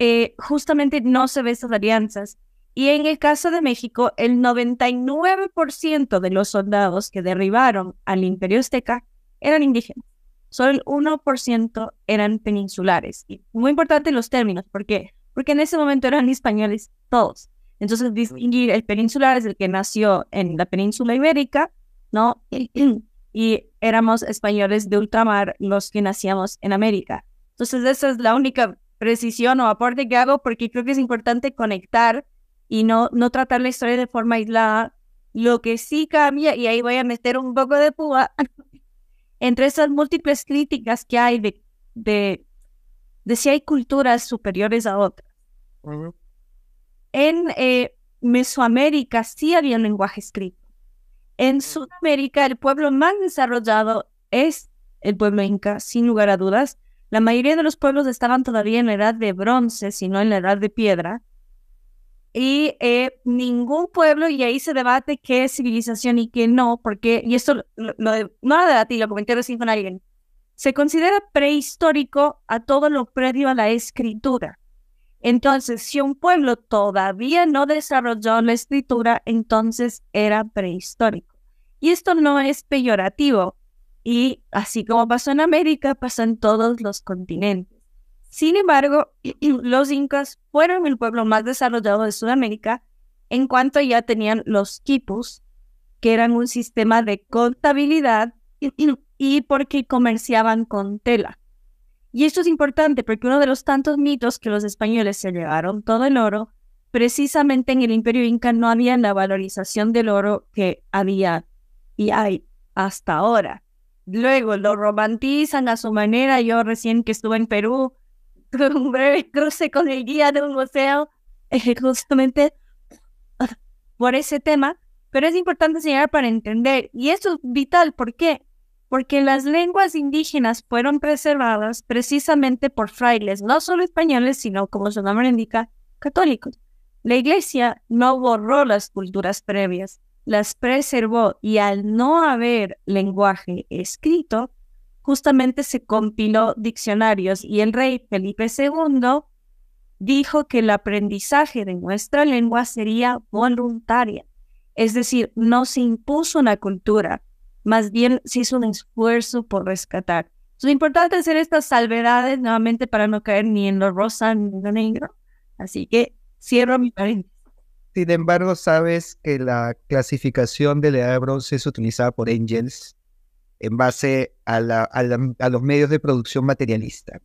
A: eh, justamente no se ve esas alianzas. Y en el caso de México, el 99% de los soldados que derribaron al imperio azteca eran indígenas. Solo el 1% eran peninsulares. Y muy importante los términos, ¿por qué? Porque en ese momento eran españoles todos. Entonces, distinguir el peninsular es el que nació en la península ibérica, ¿no? Y éramos españoles de ultramar los que nacíamos en América. Entonces, esa es la única precisión o aporte que hago porque creo que es importante conectar y no, no tratar la historia de forma aislada. Lo que sí cambia, y ahí voy a meter un poco de púa, entre esas múltiples críticas que hay de, de, si hay culturas superiores a otras. En eh, Mesoamérica sí había un lenguaje escrito. En Sudamérica, el pueblo más desarrollado es el pueblo inca, sin lugar a dudas. La mayoría de los pueblos estaban todavía en la edad de bronce, sino en la edad de piedra y eh, ningún pueblo, y ahí se debate qué es civilización y qué no, porque, y esto lo, lo de, no lo debatí, lo comenté recién con alguien, se considera prehistórico a todo lo previo a la escritura. Entonces, si un pueblo todavía no desarrolló la escritura, entonces era prehistórico. Y esto no es peyorativo, y así como pasó en América, pasa en todos los continentes. Sin embargo, los incas fueron el pueblo más desarrollado de Sudamérica en cuanto ya tenían los quipus, que eran un sistema de contabilidad y porque comerciaban con tela. Y esto es importante porque uno de los tantos mitos que los españoles se llevaron todo el oro, precisamente en el imperio inca no había la valorización del oro que había y hay hasta ahora. Luego lo romantizan a su manera. Yo recién que estuve en Perú, un breve cruce con el guía de un museo, eh, justamente por ese tema, pero es importante señalar para entender, y eso es vital, ¿por qué? Porque las lenguas indígenas fueron preservadas precisamente por frailes, no solo españoles, sino, como su nombre indica, católicos. La iglesia no borró las culturas previas, las preservó y al no haber lenguaje escrito, justamente se compiló diccionarios y el rey Felipe II dijo que el aprendizaje de nuestra lengua sería voluntaria, es decir, no se impuso una cultura, más bien se hizo un esfuerzo por rescatar. Es importante hacer estas salvedades nuevamente para no caer ni en lo rosa ni en lo negro, así que cierro mi paréntesis.
B: Sin embargo, sabes que la clasificación de la es utilizada por Engels en base a, los medios de producción materialista.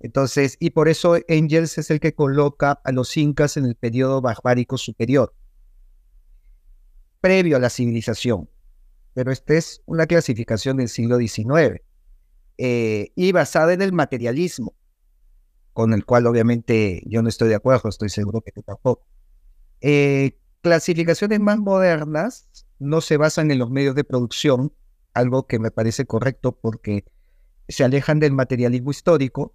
B: Entonces, y por eso Engels es el que coloca a los incas en el periodo barbárico superior, previo a la civilización. Pero esta es una clasificación del siglo XIX eh, y basada en el materialismo, con el cual obviamente yo no estoy de acuerdo, estoy seguro que tú tampoco. Eh, clasificaciones más modernas no se basan en los medios de producción, algo que me parece correcto porque se alejan del materialismo histórico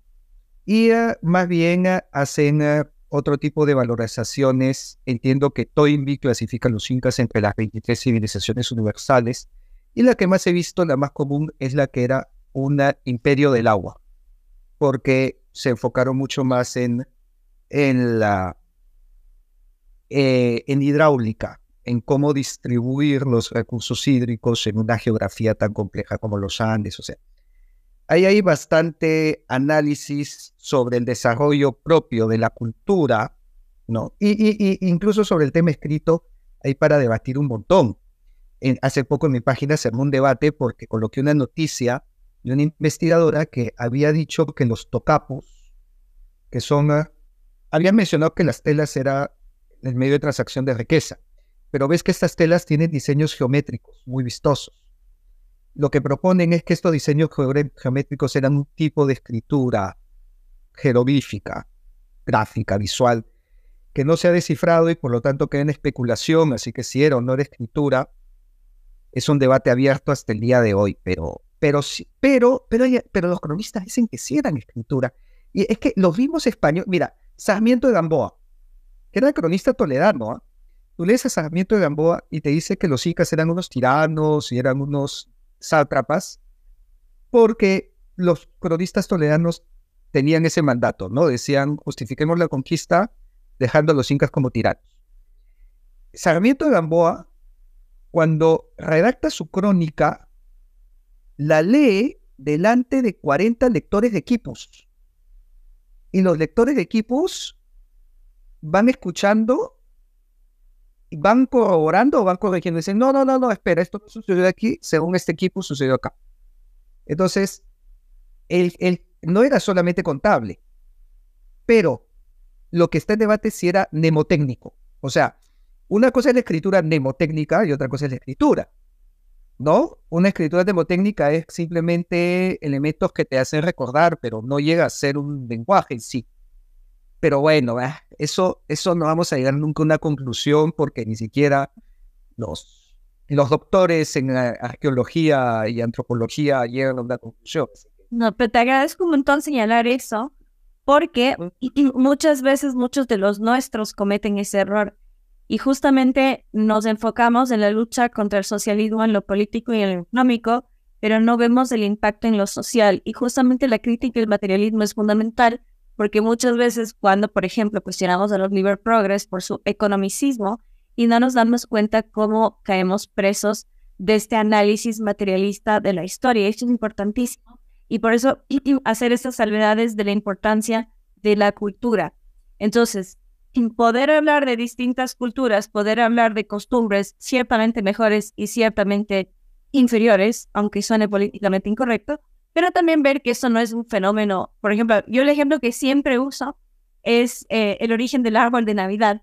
B: y ah, más bien ah, hacen ah, otro tipo de valorizaciones. Entiendo que Toynbee clasifica a los incas entre las 23 civilizaciones universales y la que más he visto, la más común, es la que era un imperio del agua, porque se enfocaron mucho más en, en la eh, en hidráulica, en cómo distribuir los recursos hídricos en una geografía tan compleja como los Andes. O sea, ahí hay bastante análisis sobre el desarrollo propio de la cultura, ¿no? Y, incluso sobre el tema escrito hay para debatir un montón. hace poco en mi página se armó un debate porque coloqué una noticia de una investigadora que había dicho que los tocapos, que son, ah, habían mencionado que las telas eran el medio de transacción de riqueza pero ves que estas telas tienen diseños geométricos muy vistosos. Lo que proponen es que estos diseños geométricos eran un tipo de escritura jeroglífica, gráfica, visual, que no se ha descifrado y por lo tanto queda en especulación, así que si era o no era escritura, es un debate abierto hasta el día de hoy, pero, pero, pero, pero, los cronistas dicen que sí eran escritura. Y es que los mismos españoles, mira, Sarmiento de Gamboa, que era cronista toledano, ¿ah? Tú lees a Sarmiento de Gamboa y te dice que los incas eran unos tiranos y eran unos sátrapas, porque los cronistas toledanos tenían ese mandato, ¿no? Decían, justifiquemos la conquista dejando a los incas como tiranos. Sarmiento de Gamboa, cuando redacta su crónica, la lee delante de 40 lectores de equipos. Y los lectores de equipos van escuchando van corroborando o van corrigiendo. Dicen, no, no, no, no, espera, esto sucedió aquí, según este equipo sucedió acá. Entonces, él no era solamente contable, pero lo que está en debate si era mnemotécnico. O sea, una cosa es la escritura mnemotécnica y otra cosa es la escritura. ¿No? Una escritura mnemotécnica es simplemente elementos que te hacen recordar, pero no llega a ser un lenguaje en sí. Pero bueno, ah, eso, eso no vamos a llegar nunca a una conclusión porque ni siquiera los, los doctores en arqueología y antropología llegan a una conclusión.
A: No, pero te agradezco un montón señalar eso porque muchas veces muchos de los nuestros cometen ese error. Y justamente nos enfocamos en la lucha contra el socialismo en lo político y en lo económico, pero no vemos el impacto en lo social. Y justamente la crítica del materialismo es fundamental porque muchas veces cuando, por ejemplo, cuestionamos a los Liber Progress por su economicismo y no nos damos cuenta cómo caemos presos de este análisis materialista de la historia. Esto es importantísimo y por eso hacer estas salvedades de la importancia de la cultura. Entonces, poder hablar de distintas culturas, poder hablar de costumbres ciertamente mejores y ciertamente inferiores, aunque suene políticamente incorrecto, pero también ver que eso no es un fenómeno. Por ejemplo, yo el ejemplo que siempre uso es eh, el origen del árbol de Navidad,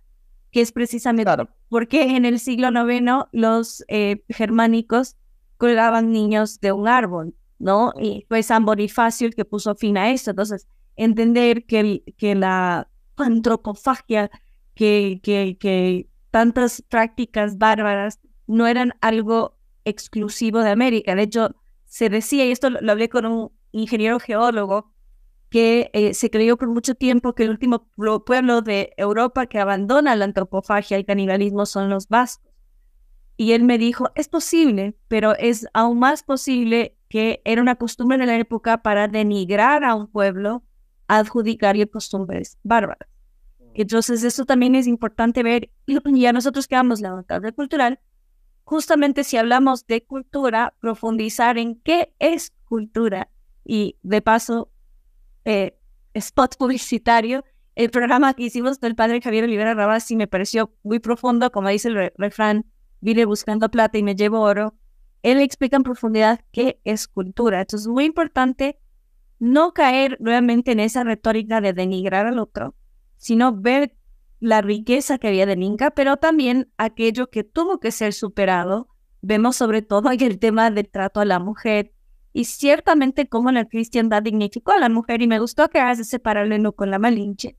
A: que es precisamente porque en el siglo IX los eh, germánicos colgaban niños de un árbol, ¿no? Y fue San Bonifacio el que puso fin a eso. Entonces, entender que, que la antropofagia, que, que, que tantas prácticas bárbaras no eran algo exclusivo de América. De hecho, se decía, y esto lo, hablé con un ingeniero geólogo, que eh, se creyó por mucho tiempo que el último pueblo de Europa que abandona la antropofagia y el canibalismo son los vascos. Y él me dijo, es posible, pero es aún más posible que era una costumbre en la época para denigrar a un pueblo, adjudicarle costumbres bárbaras. Entonces, eso también es importante ver, y ya nosotros que damos la cultural, justamente si hablamos de cultura, profundizar en qué es cultura. Y de paso, eh, spot publicitario, el programa que hicimos del padre Javier Olivera y me pareció muy profundo, como dice el refrán, vine buscando plata y me llevo oro. Él explica en profundidad qué es cultura. Entonces, es muy importante no caer nuevamente en esa retórica de denigrar al otro, sino ver la riqueza que había de Inca, pero también aquello que tuvo que ser superado. Vemos sobre todo el tema del trato a la mujer y ciertamente cómo la cristiandad dignificó a la mujer y me gustó que hagas ese paralelo con la Malinche,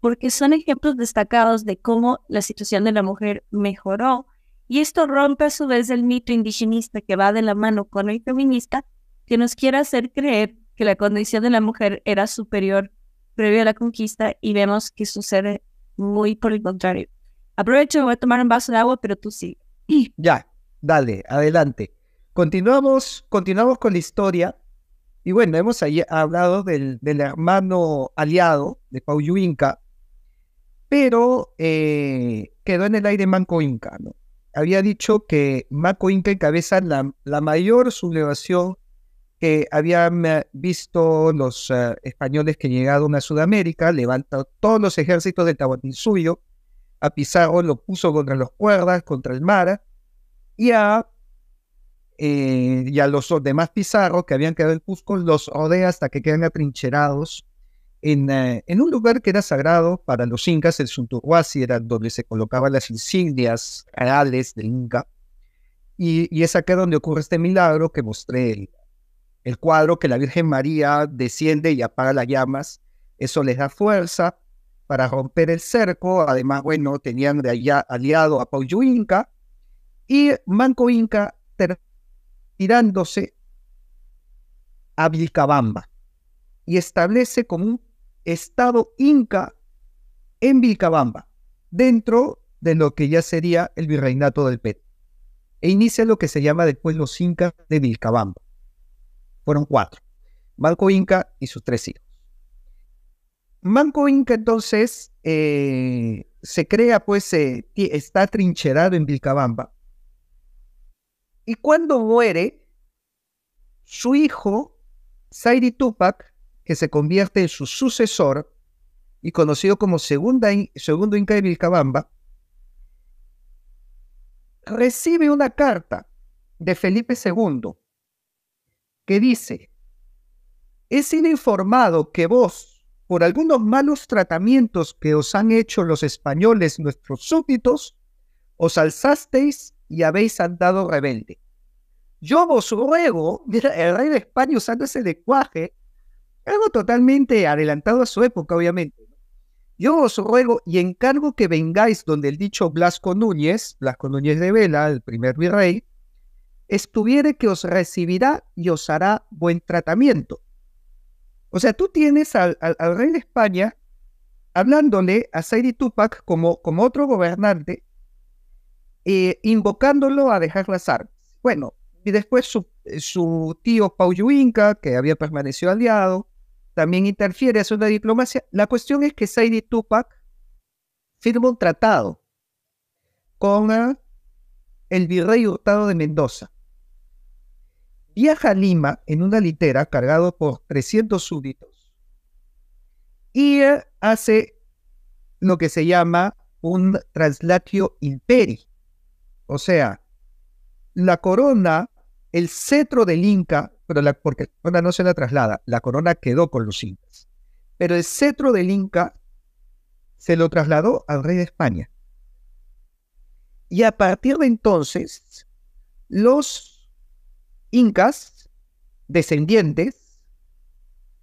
A: porque son ejemplos destacados de cómo la situación de la mujer mejoró y esto rompe a su vez el mito indigenista que va de la mano con el feminista que nos quiere hacer creer que la condición de la mujer era superior previo a la conquista y vemos que sucede muy por el contrario. Aprovecho, voy a tomar un vaso de agua, pero tú sí.
B: Ya, dale, adelante. Continuamos, continuamos con la historia. Y bueno, hemos hablado del, hermano aliado de Pauyu Inca, pero eh, quedó en el aire Manco Inca. ¿no? Había dicho que Manco Inca encabeza la, la mayor sublevación que habían visto los eh, españoles que llegaron a Sudamérica, levantaron todos los ejércitos del Tahuantinsuyo, a Pizarro lo puso contra los cuerdas, contra el mar, y a, eh, y a los demás Pizarros que habían quedado en Cusco los rodea hasta que quedan atrincherados en, eh, un lugar que era sagrado para los incas, el Sunturhuasi, era donde se colocaban las insignias reales del Inca, y, y es acá donde ocurre este milagro que mostré el, el cuadro que la Virgen María desciende y apaga las llamas, eso les da fuerza para romper el cerco. Además, bueno, tenían de allá aliado a Pauyu Inca y Manco Inca tirándose a Vilcabamba y establece como un estado inca en Vilcabamba, dentro de lo que ya sería el virreinato del PET. E inicia lo que se llama después los incas de Vilcabamba. Fueron cuatro. Manco Inca y sus tres hijos. Manco Inca entonces eh, se crea, pues, está trincherado en Vilcabamba. Y cuando muere, su hijo, Zairi Tupac, que se convierte en su sucesor y conocido como segundo Inca de Vilcabamba, recibe una carta de Felipe II que dice, he sido informado que vos, por algunos malos tratamientos que os han hecho los españoles, nuestros súbditos, os alzasteis y habéis andado rebelde. Yo os ruego, mira, el rey de España usando ese lenguaje, algo totalmente adelantado a su época, obviamente. Yo os ruego y encargo que vengáis donde el dicho Blasco Núñez, Blasco Núñez de Vela, el primer virrey, estuviere que os recibirá y os hará buen tratamiento. O sea, tú tienes al, rey de España hablándole a Saidi Tupac como, como otro gobernante, e invocándolo a dejar las armas. Bueno, y después su, tío tío Yuinca, que había permanecido aliado, también interfiere, hace una diplomacia. La cuestión es que Saidi Tupac firma un tratado con el virrey Hurtado de Mendoza viaja a Lima en una litera cargado por 300 súbditos y eh, hace lo que se llama un translatio imperi. O sea, la corona, el cetro del Inca, pero la, porque la corona no se la traslada, la corona quedó con los incas. Pero el cetro del Inca se lo trasladó al rey de España. Y a partir de entonces, los incas, descendientes,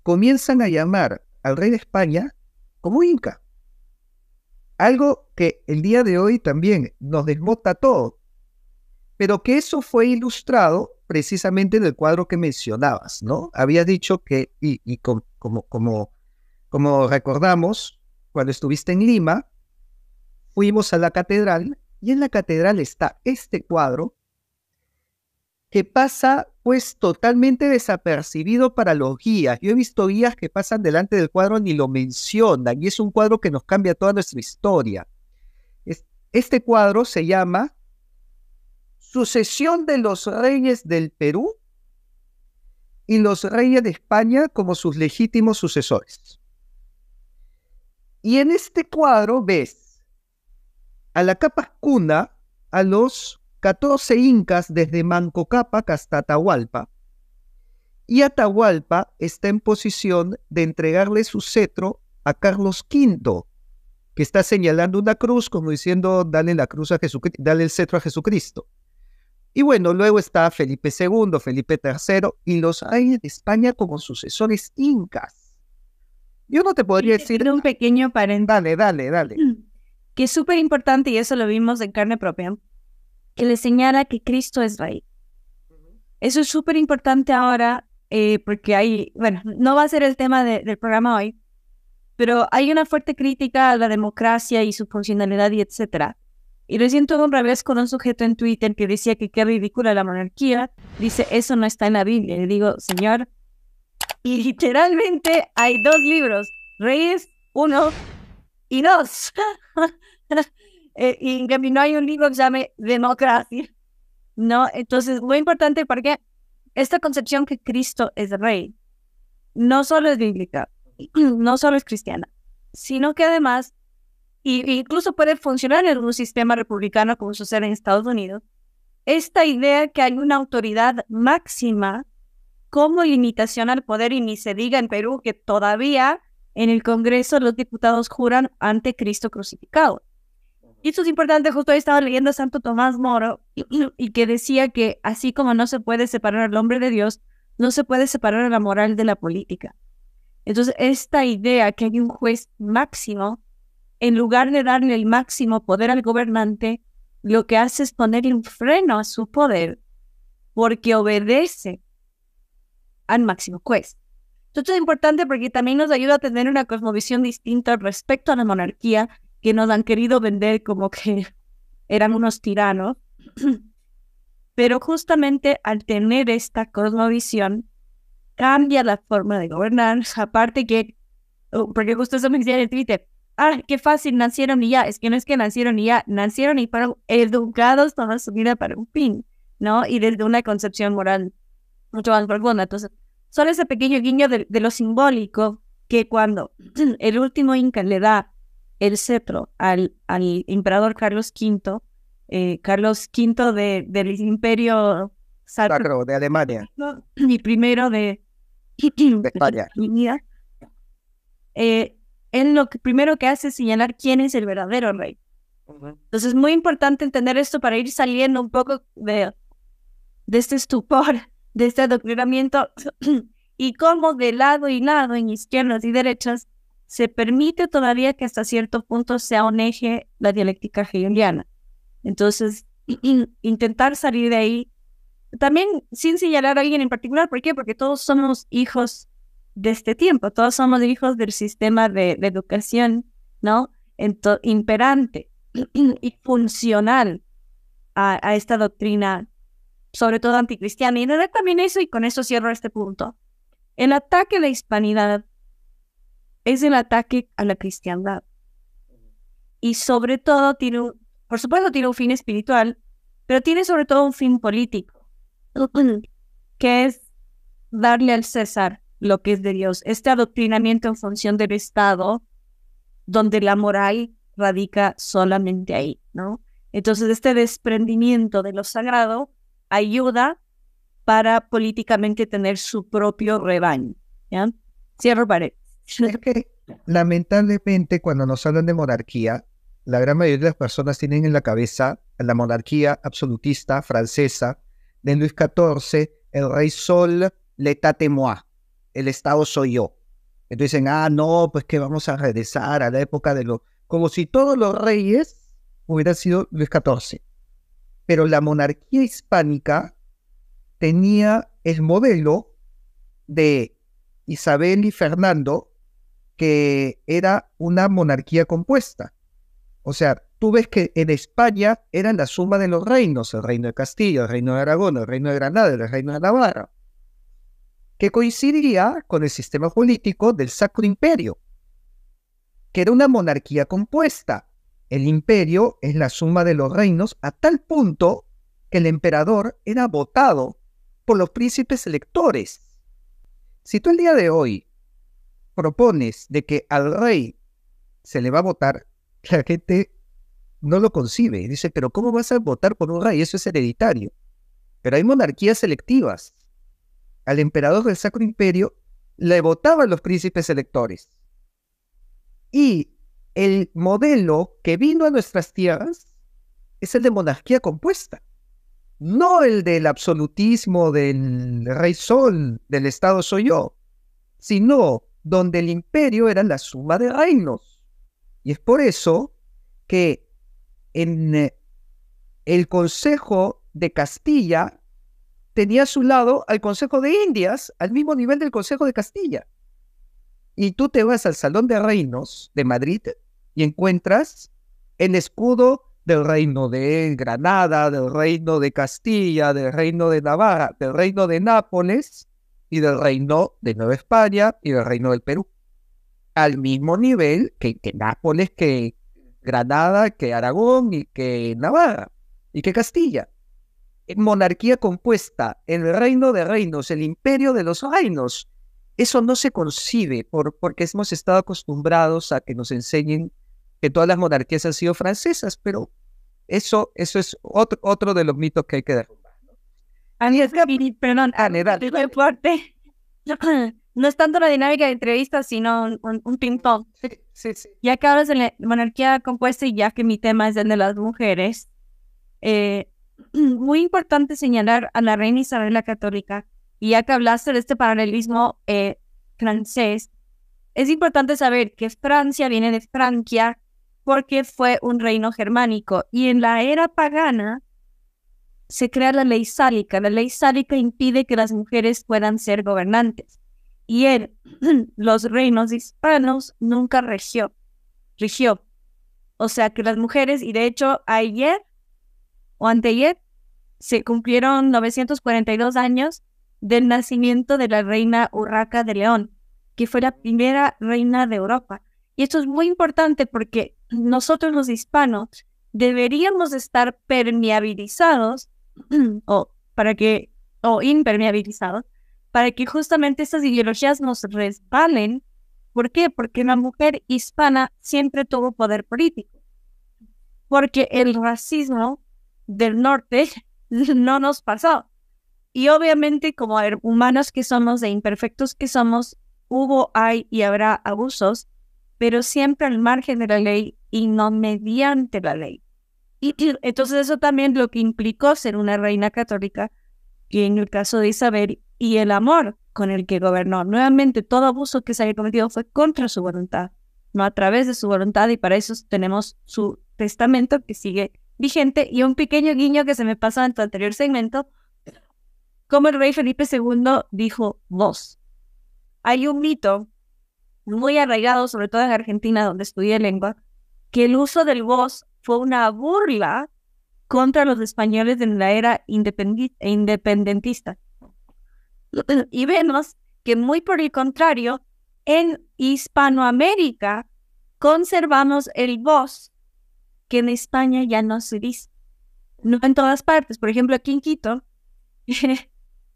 B: comienzan a llamar al rey de España como inca. Algo que el día de hoy también nos desbota todo, pero que eso fue ilustrado precisamente en el cuadro que mencionabas, ¿no? Habías dicho que, y, como, como, como recordamos, cuando estuviste en Lima, fuimos a la catedral y en la catedral está este cuadro que pasa pues totalmente desapercibido para los guías. Yo he visto guías que pasan delante del cuadro ni lo mencionan y es un cuadro que nos cambia toda nuestra historia. Este cuadro se llama Sucesión de los Reyes del Perú y los Reyes de España como sus legítimos sucesores. Y en este cuadro ves a la cuna a los 14 incas desde Manco Cápac hasta Atahualpa. Y Atahualpa está en posición de entregarle su cetro a Carlos V, que está señalando una cruz como diciendo, dale la cruz a Jesucristo, dale el cetro a Jesucristo. Y bueno, luego está Felipe II, Felipe III y los hay de
A: España como sucesores incas. Yo no te podría decir... Un pequeño paréntesis. Dale, dale, dale. Que es súper importante y eso lo vimos en carne propia que le señala que Cristo es rey. Eso es súper importante ahora eh, porque hay, bueno, no va a ser el tema del programa hoy, pero hay una fuerte crítica a la democracia y su funcionalidad y etcétera. Y recién siento un revés con un sujeto en Twitter que decía que qué ridícula la monarquía. Dice, eso no está en la Biblia. Le digo, señor, y literalmente hay dos libros, Reyes 1 y 2. Eh, y en no hay un libro que se llame Democracia, ¿no? Entonces, muy importante porque esta concepción que Cristo es rey no solo es bíblica, no solo es cristiana, sino que además y, incluso puede funcionar en un sistema republicano como sucede en Estados Unidos, esta idea que hay una autoridad máxima como limitación al poder, y ni se diga en Perú que todavía en el Congreso los diputados juran ante Cristo crucificado. Y esto es importante, justo ahí estaba leyendo a Santo Tomás Moro y, que decía que así como no se puede separar al hombre de Dios, no se puede separar a la moral de la política. Entonces, esta idea que hay un juez máximo, en lugar de darle el máximo poder al gobernante, lo que hace es poner un freno a su poder porque obedece al máximo juez. Esto es importante porque también nos ayuda a tener una cosmovisión distinta respecto a la monarquía que nos han querido vender como que eran unos tiranos. Pero justamente al tener esta cosmovisión, cambia la forma de gobernar. Aparte que, porque justo eso me decía en Twitter, ah, qué fácil, nacieron y ya. Es que no es que nacieron y ya, nacieron y fueron educados toda su vida para un pin, ¿no? Y desde una concepción moral mucho más profunda. Entonces, solo ese pequeño guiño de, de lo simbólico que cuando el último Inca le da el cetro al, al emperador Carlos V, eh, Carlos V de, del imperio Sacro,
B: de Alemania
A: y primero de, de eh, él lo primero que hace es señalar quién es el verdadero rey. Entonces es muy importante entender esto para ir saliendo un poco de, de este estupor, de este adoctrinamiento y cómo de lado y lado, en izquierdas y derechas, se permite todavía que hasta cierto punto sea un la dialéctica hegeliana. Entonces, intentar salir de ahí, también sin señalar a alguien en particular, ¿por qué? Porque todos somos hijos de este tiempo, todos somos hijos del sistema de, educación, ¿no? imperante y funcional a, esta doctrina, sobre todo anticristiana. Y también eso, y con eso cierro este punto, el ataque a la hispanidad es el ataque a la cristiandad. Y sobre todo tiene, por supuesto tiene un fin espiritual, pero tiene sobre todo un fin político, que es darle al César lo que es de Dios, este adoctrinamiento en función del Estado, donde la moral radica solamente ahí, ¿no? Entonces, este desprendimiento de lo sagrado ayuda para políticamente tener su propio rebaño, ¿ya? Cierro pared. Es que
B: lamentablemente cuando nos hablan de monarquía, la gran mayoría de las personas tienen en la cabeza la monarquía absolutista francesa de Luis XIV, el rey Sol, le et moi, el Estado soy yo. Entonces dicen, ah, no, pues que vamos a regresar a la época de los... Como si todos los reyes hubieran sido Luis XIV. Pero la monarquía hispánica tenía el modelo de Isabel y Fernando, era una monarquía compuesta. O sea, tú ves que en España era la suma de los reinos, el reino de Castilla, el reino de Aragón, el reino de Granada, el reino de Navarra, que coincidía con el sistema político del Sacro Imperio, que era una monarquía compuesta. El imperio es la suma de los reinos a tal punto que el emperador era votado por los príncipes electores. Si tú el día de hoy propones de que al rey se le va a votar, la gente no lo concibe. dice, pero ¿cómo vas a votar por un rey? Eso es hereditario. Pero hay monarquías selectivas. Al emperador del Sacro Imperio le votaban los príncipes electores. Y el modelo que vino a nuestras tierras es el de monarquía compuesta, no el del absolutismo del rey sol, del Estado soy yo, sino donde el imperio era la suma de reinos. Y es por eso que en eh, el Consejo de Castilla tenía a su lado al Consejo de Indias, al mismo nivel del Consejo de Castilla. Y tú te vas al Salón de Reinos de Madrid y encuentras el escudo del reino de Granada, del reino de Castilla, del reino de Navarra, del reino de Nápoles, y del reino de Nueva España y del reino del Perú. Al mismo nivel que, que Nápoles, que Granada, que Aragón y que Navarra y que Castilla. Monarquía compuesta, el reino de reinos, el imperio de los reinos. Eso no se concibe por, porque hemos estado acostumbrados a que nos enseñen que todas las monarquías han sido francesas, pero eso, eso es otro, otro de los mitos que hay que dar.
A: Así es perdón, fuerte No es tanto una dinámica de entrevistas, sino un, un, ping-pong. Sí, sí, sí. Ya que hablas de la monarquía compuesta y ya que mi tema es el de las mujeres, eh, muy importante señalar a la reina Isabel la Católica, y ya que hablaste de este paralelismo eh, francés, es importante saber que Francia viene de Francia porque fue un reino germánico y en la era pagana se crea la ley sálica. La ley sálica impide que las mujeres puedan ser gobernantes. Y él, los reinos hispanos nunca regió. Regió. O sea que las mujeres, y de hecho ayer o anteayer, se cumplieron 942 años del nacimiento de la reina Urraca de León, que fue la primera reina de Europa. Y esto es muy importante porque nosotros los hispanos deberíamos estar permeabilizados o para que, o impermeabilizado para que justamente estas ideologías nos resbalen. ¿Por qué? Porque la mujer hispana siempre tuvo poder político. Porque el racismo del norte no nos pasó. Y obviamente como humanos que somos, e imperfectos que somos, hubo, hay y habrá abusos, pero siempre al margen de la ley y no mediante la ley. Y entonces eso también lo que implicó ser una reina católica, y en el caso de Isabel, y el amor con el que gobernó. Nuevamente, todo abuso que se había cometido fue contra su voluntad, no a través de su voluntad, y para eso tenemos su testamento que sigue vigente, y un pequeño guiño que se me pasó en tu anterior segmento, como el rey Felipe II dijo vos. Hay un mito muy arraigado, sobre todo en Argentina, donde estudié lengua, que el uso del vos fue una burla contra los españoles en la era independentista. Y vemos que muy por el contrario, en Hispanoamérica conservamos el voz que en España ya no se dice. No en todas partes. Por ejemplo, aquí en Quito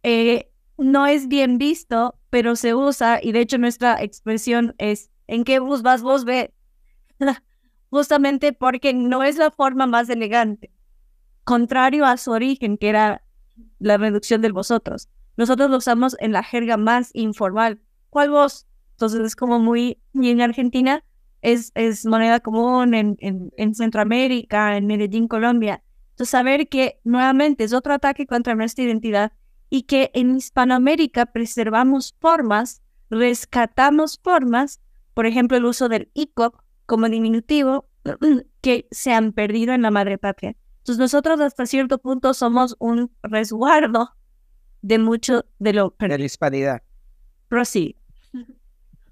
A: eh, no es bien visto, pero se usa, y de hecho nuestra expresión es, ¿en qué bus vas vos, ve? justamente porque no es la forma más elegante, contrario a su origen, que era la reducción del vosotros. Nosotros lo usamos en la jerga más informal. ¿Cuál vos? Entonces es como muy, y en Argentina es, es moneda común, en, en, Centroamérica, en Medellín, Colombia. Entonces saber que nuevamente es otro ataque contra nuestra identidad y que en Hispanoamérica preservamos formas, rescatamos formas, por ejemplo el uso del ICOP, como diminutivo que se han perdido en la madre patria. Entonces nosotros hasta cierto punto somos un resguardo de mucho de lo... De la hispanidad.
B: Pero sí.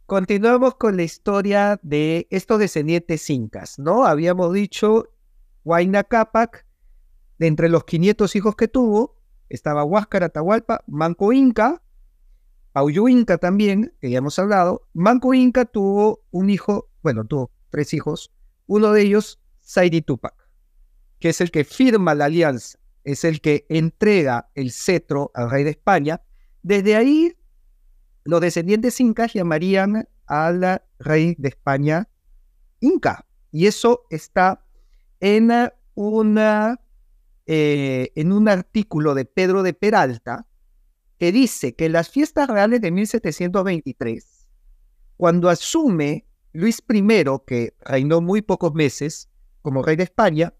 B: Continuamos con la historia de estos descendientes incas, ¿no? Habíamos dicho Huayna Capac, de entre los 500 hijos que tuvo, estaba Huáscar, Atahualpa, Manco Inca, Auyu Inca también, que ya hemos hablado. Manco Inca tuvo un hijo, bueno, tuvo tres hijos. Uno de ellos, Saidi Tupac, que es el que firma la alianza, es el que entrega el cetro al rey de España. Desde ahí, los descendientes incas llamarían al rey de España Inca. Y eso está en, una, eh, en un artículo de Pedro de Peralta que dice que en las fiestas reales de 1723, cuando asume Luis I, que reinó muy pocos meses como rey de España,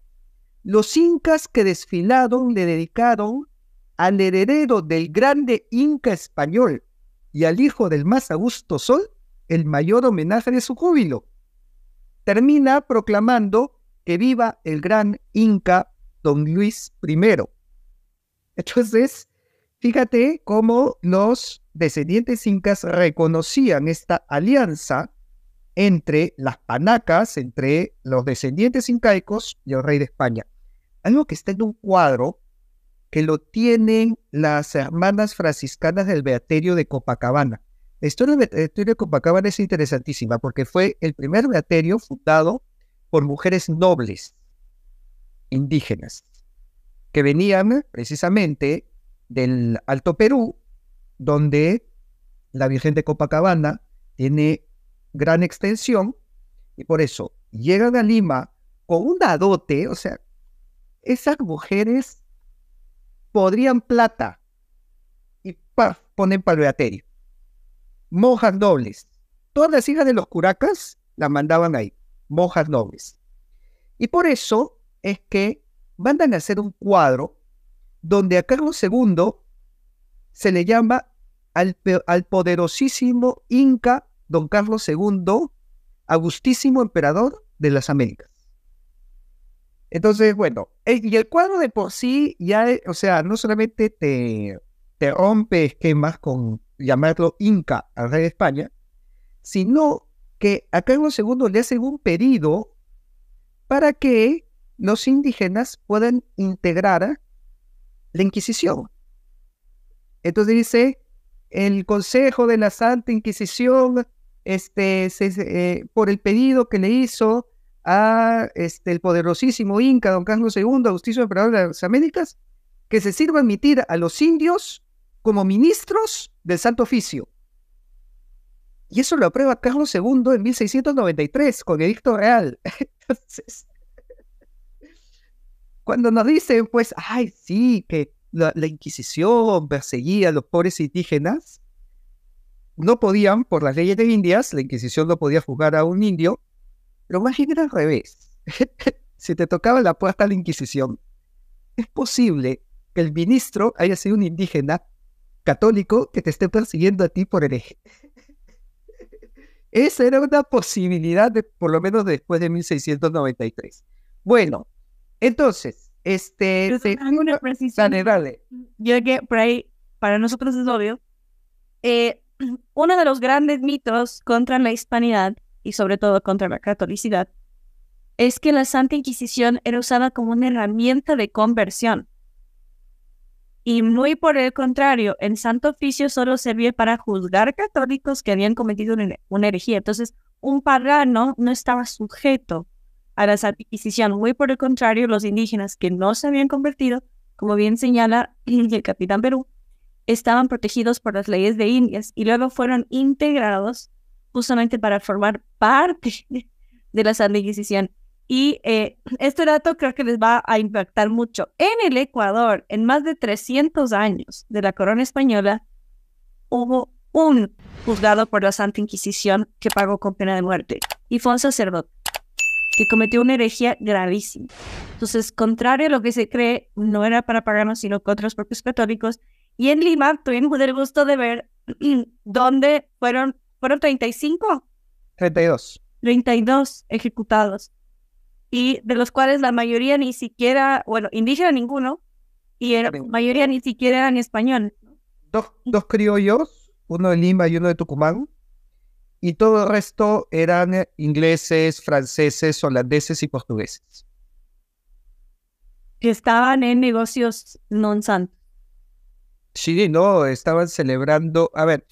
B: los incas que desfilaron le dedicaron al heredero del grande inca español y al hijo del más augusto sol el mayor homenaje de su júbilo. Termina proclamando que viva el gran inca don Luis I. Entonces, fíjate cómo los descendientes incas reconocían esta alianza entre las panacas, entre los descendientes incaicos y el rey de España. Algo que está en un cuadro que lo tienen las hermanas franciscanas del Beaterio de Copacabana. La historia del Beaterio de Copacabana es interesantísima porque fue el primer beaterio fundado por mujeres nobles indígenas que venían precisamente del Alto Perú, donde la Virgen de Copacabana tiene gran extensión, y por eso llegan a Lima con un dote, o sea, esas mujeres podrían plata y ¡paf! ponen aterio. Mojas nobles. Todas las hijas de los curacas las mandaban ahí, mojas nobles. Y por eso es que mandan a hacer un cuadro donde a Carlos II se le llama al, al poderosísimo Inca don Carlos II, augustísimo Emperador de las Américas. Entonces, bueno, eh, y el cuadro de por sí ya, o sea, no solamente te, te rompe esquemas con llamarlo Inca al rey de España, sino que a Carlos II le hacen un pedido para que los indígenas puedan integrar la Inquisición. Entonces dice, el Consejo de la Santa Inquisición este, eh, por el pedido que le hizo a este, el poderosísimo Inca, don Carlos II, Agustísimo Emperador de las Américas, que se sirva admitir a los indios como ministros del Santo Oficio. Y eso lo aprueba Carlos II en 1693 con edicto real. Entonces, cuando nos dicen, pues, ay, sí, que la, la Inquisición perseguía a los pobres indígenas, no podían, por las leyes de Indias, la Inquisición no podía juzgar a un indio, lo más era al revés. si te tocaba la puerta a la Inquisición, es posible que el ministro haya sido un indígena católico que te esté persiguiendo a ti por hereje. Esa era una posibilidad, de, por lo menos después de 1693. Bueno, entonces, este... una ah,
A: precisión. Yo que por ahí, para nosotros es obvio, eh, uno de los grandes mitos contra la hispanidad y sobre todo contra la catolicidad es que la Santa Inquisición era usada como una herramienta de conversión. Y muy por el contrario, el Santo Oficio solo servía para juzgar católicos que habían cometido una, herejía. Entonces, un pagano no estaba sujeto a la Santa Inquisición. Muy por el contrario, los indígenas que no se habían convertido, como bien señala el capitán Perú, estaban protegidos por las leyes de Indias y luego fueron integrados justamente para formar parte de la Santa Inquisición. Y eh, este dato creo que les va a impactar mucho. En el Ecuador, en más de 300 años de la corona española, hubo un juzgado por la Santa Inquisición que pagó con pena de muerte y fue un sacerdote que cometió una herejía gravísima. Entonces, contrario a lo que se cree, no era para paganos, sino contra los propios católicos, y en Lima tuvimos el gusto de ver dónde fueron, fueron 35.
B: 32.
A: 32 ejecutados. Y de los cuales la mayoría ni siquiera, bueno, indígena ninguno, y la mayoría ni siquiera eran español. Dos, dos criollos,
B: uno de Lima y uno de Tucumán, y todo el resto eran eh, ingleses, franceses, holandeses y portugueses.
A: Que estaban en negocios non-santos.
B: Sí, no, estaban celebrando, a ver,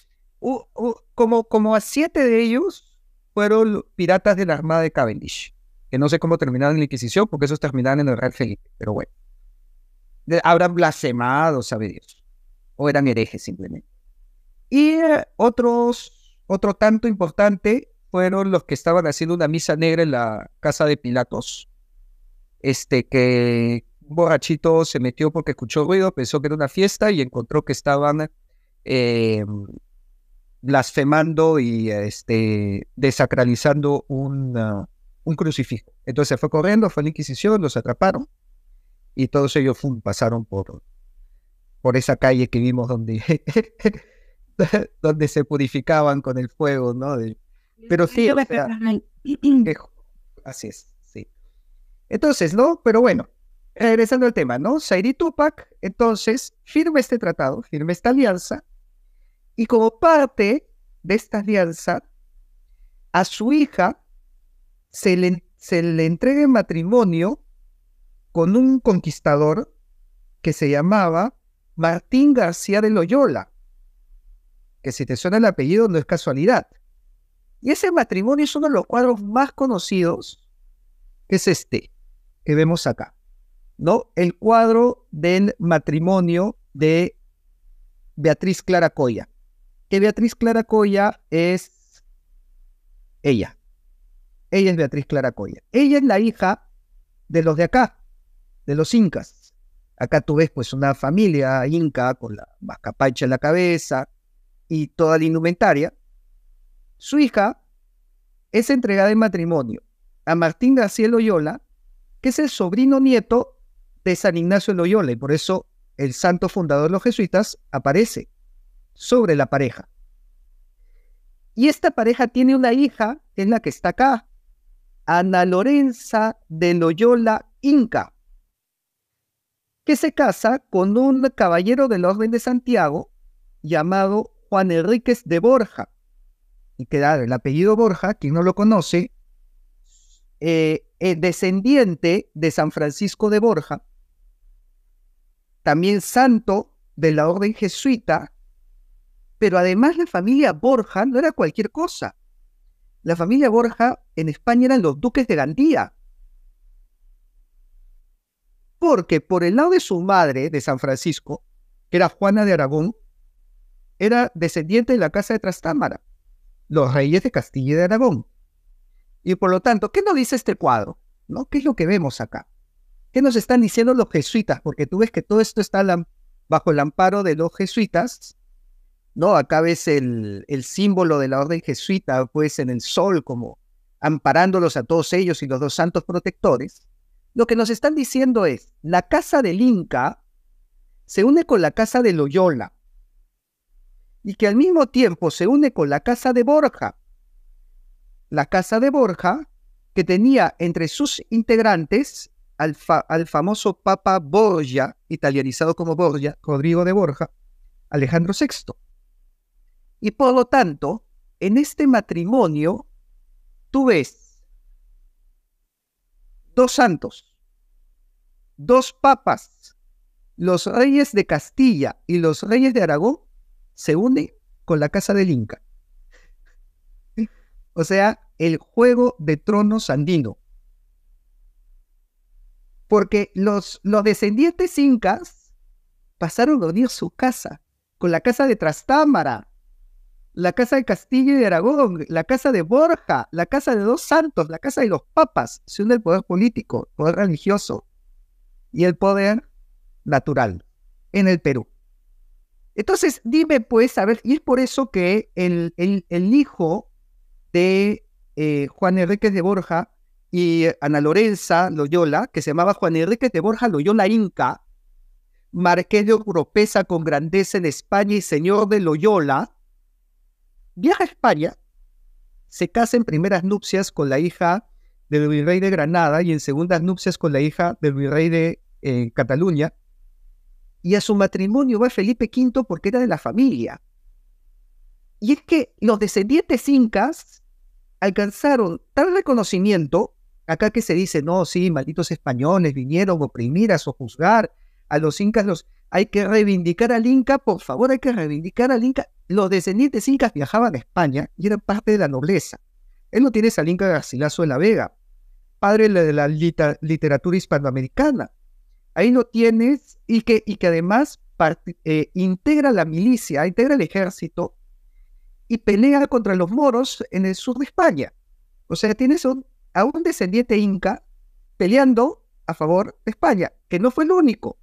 B: como, como a siete de ellos fueron piratas de la Armada de Cavendish, que no sé cómo terminaron en la Inquisición, porque esos terminaron en el Real Felipe, pero bueno. habrán blasfemado, sabe Dios, o eran herejes simplemente. Y eh, otros, otro tanto importante fueron los que estaban haciendo una misa negra en la casa de Pilatos, este, que, un borrachito se metió porque escuchó ruido, pensó que era una fiesta y encontró que estaban eh, blasfemando y este, desacralizando un, uh, un crucifijo. Entonces fue corriendo, fue a la Inquisición, los atraparon y todos ellos pasaron por, por esa calle que vimos donde, donde se purificaban con el fuego, ¿no? pero sí, así es, sí. Entonces, ¿no? Pero bueno, regresando al tema, ¿no? Zaire Tupac, entonces, firma este tratado, firma esta alianza, y como parte de esta alianza, a su hija se le, se le entrega en matrimonio con un conquistador que se llamaba Martín García de Loyola, que si te suena el apellido no es casualidad. Y ese matrimonio es uno de los cuadros más conocidos, que es este, que vemos acá. ¿no? El cuadro del matrimonio de Beatriz Claracoya. Que Beatriz Claracoya es ella. Ella es Beatriz Claracoya. Ella es la hija de los de acá, de los incas. Acá tú ves pues una familia inca con la mascapacha en la cabeza y toda la indumentaria. Su hija es entregada en matrimonio a Martín García Loyola, que es el sobrino nieto de San Ignacio de Loyola y por eso el santo fundador de los jesuitas aparece sobre la pareja. Y esta pareja tiene una hija, en es la que está acá, Ana Lorenza de Loyola Inca, que se casa con un caballero del Orden de Santiago llamado Juan Enríquez de Borja. Y que el apellido Borja, quien no lo conoce, eh, eh, descendiente de San Francisco de Borja, también santo de la orden jesuita, pero además la familia Borja no era cualquier cosa. La familia Borja en España eran los duques de Gandía. Porque por el lado de su madre, de San Francisco, que era Juana de Aragón, era descendiente de la casa de Trastámara, los reyes de Castilla y de Aragón. Y por lo tanto, ¿qué nos dice este cuadro? ¿No? ¿Qué es lo que vemos acá? ¿Qué nos están diciendo los jesuitas? Porque tú ves que todo esto está bajo el amparo de los jesuitas, ¿no? Acá ves el, símbolo de la orden jesuita, pues en el sol, como amparándolos a todos ellos y los dos santos protectores. Lo que nos están diciendo es, la casa del Inca se une con la casa de Loyola y que al mismo tiempo se une con la casa de Borja. La casa de Borja, que tenía entre sus integrantes al, al famoso Papa Borgia, italianizado como Borgia, Rodrigo de Borja, Alejandro VI. Y por lo tanto, en este matrimonio, tú ves dos santos, dos papas, los reyes de Castilla y los reyes de Aragón se unen con la casa del Inca. O sea, el juego de tronos andino. Porque los, los descendientes incas pasaron a unir su casa con la casa de Trastámara, la casa de Castillo y de Aragón, la casa de Borja, la casa de dos santos, la casa de los papas, se une el poder político, el poder religioso y el poder natural en el Perú. Entonces, dime pues, a ver, y es por eso que el, el, hijo de eh, Juan Enriquez de Borja y Ana Lorenza Loyola, que se llamaba Juan Enrique de Borja Loyola Inca, marqués de Oropesa con grandeza en España y señor de Loyola, viaja a España, se casa en primeras nupcias con la hija del virrey de Granada y en segundas nupcias con la hija del virrey de eh, Cataluña, y a su matrimonio va Felipe V porque era de la familia. Y es que los descendientes incas alcanzaron tal reconocimiento Acá que se dice, no, sí, malditos españoles vinieron a oprimir, a sojuzgar a los incas, los, hay que reivindicar al Inca, por favor, hay que reivindicar al Inca. Los descendientes incas viajaban a España y eran parte de la nobleza. Él no tiene al Inca Garcilaso de la Vega, padre de la literatura hispanoamericana. Ahí no tienes y que, y que además eh, integra la milicia, integra el ejército y pelea contra los moros en el sur de España. O sea, tienes un a un descendiente inca peleando a favor de España, que no fue el único.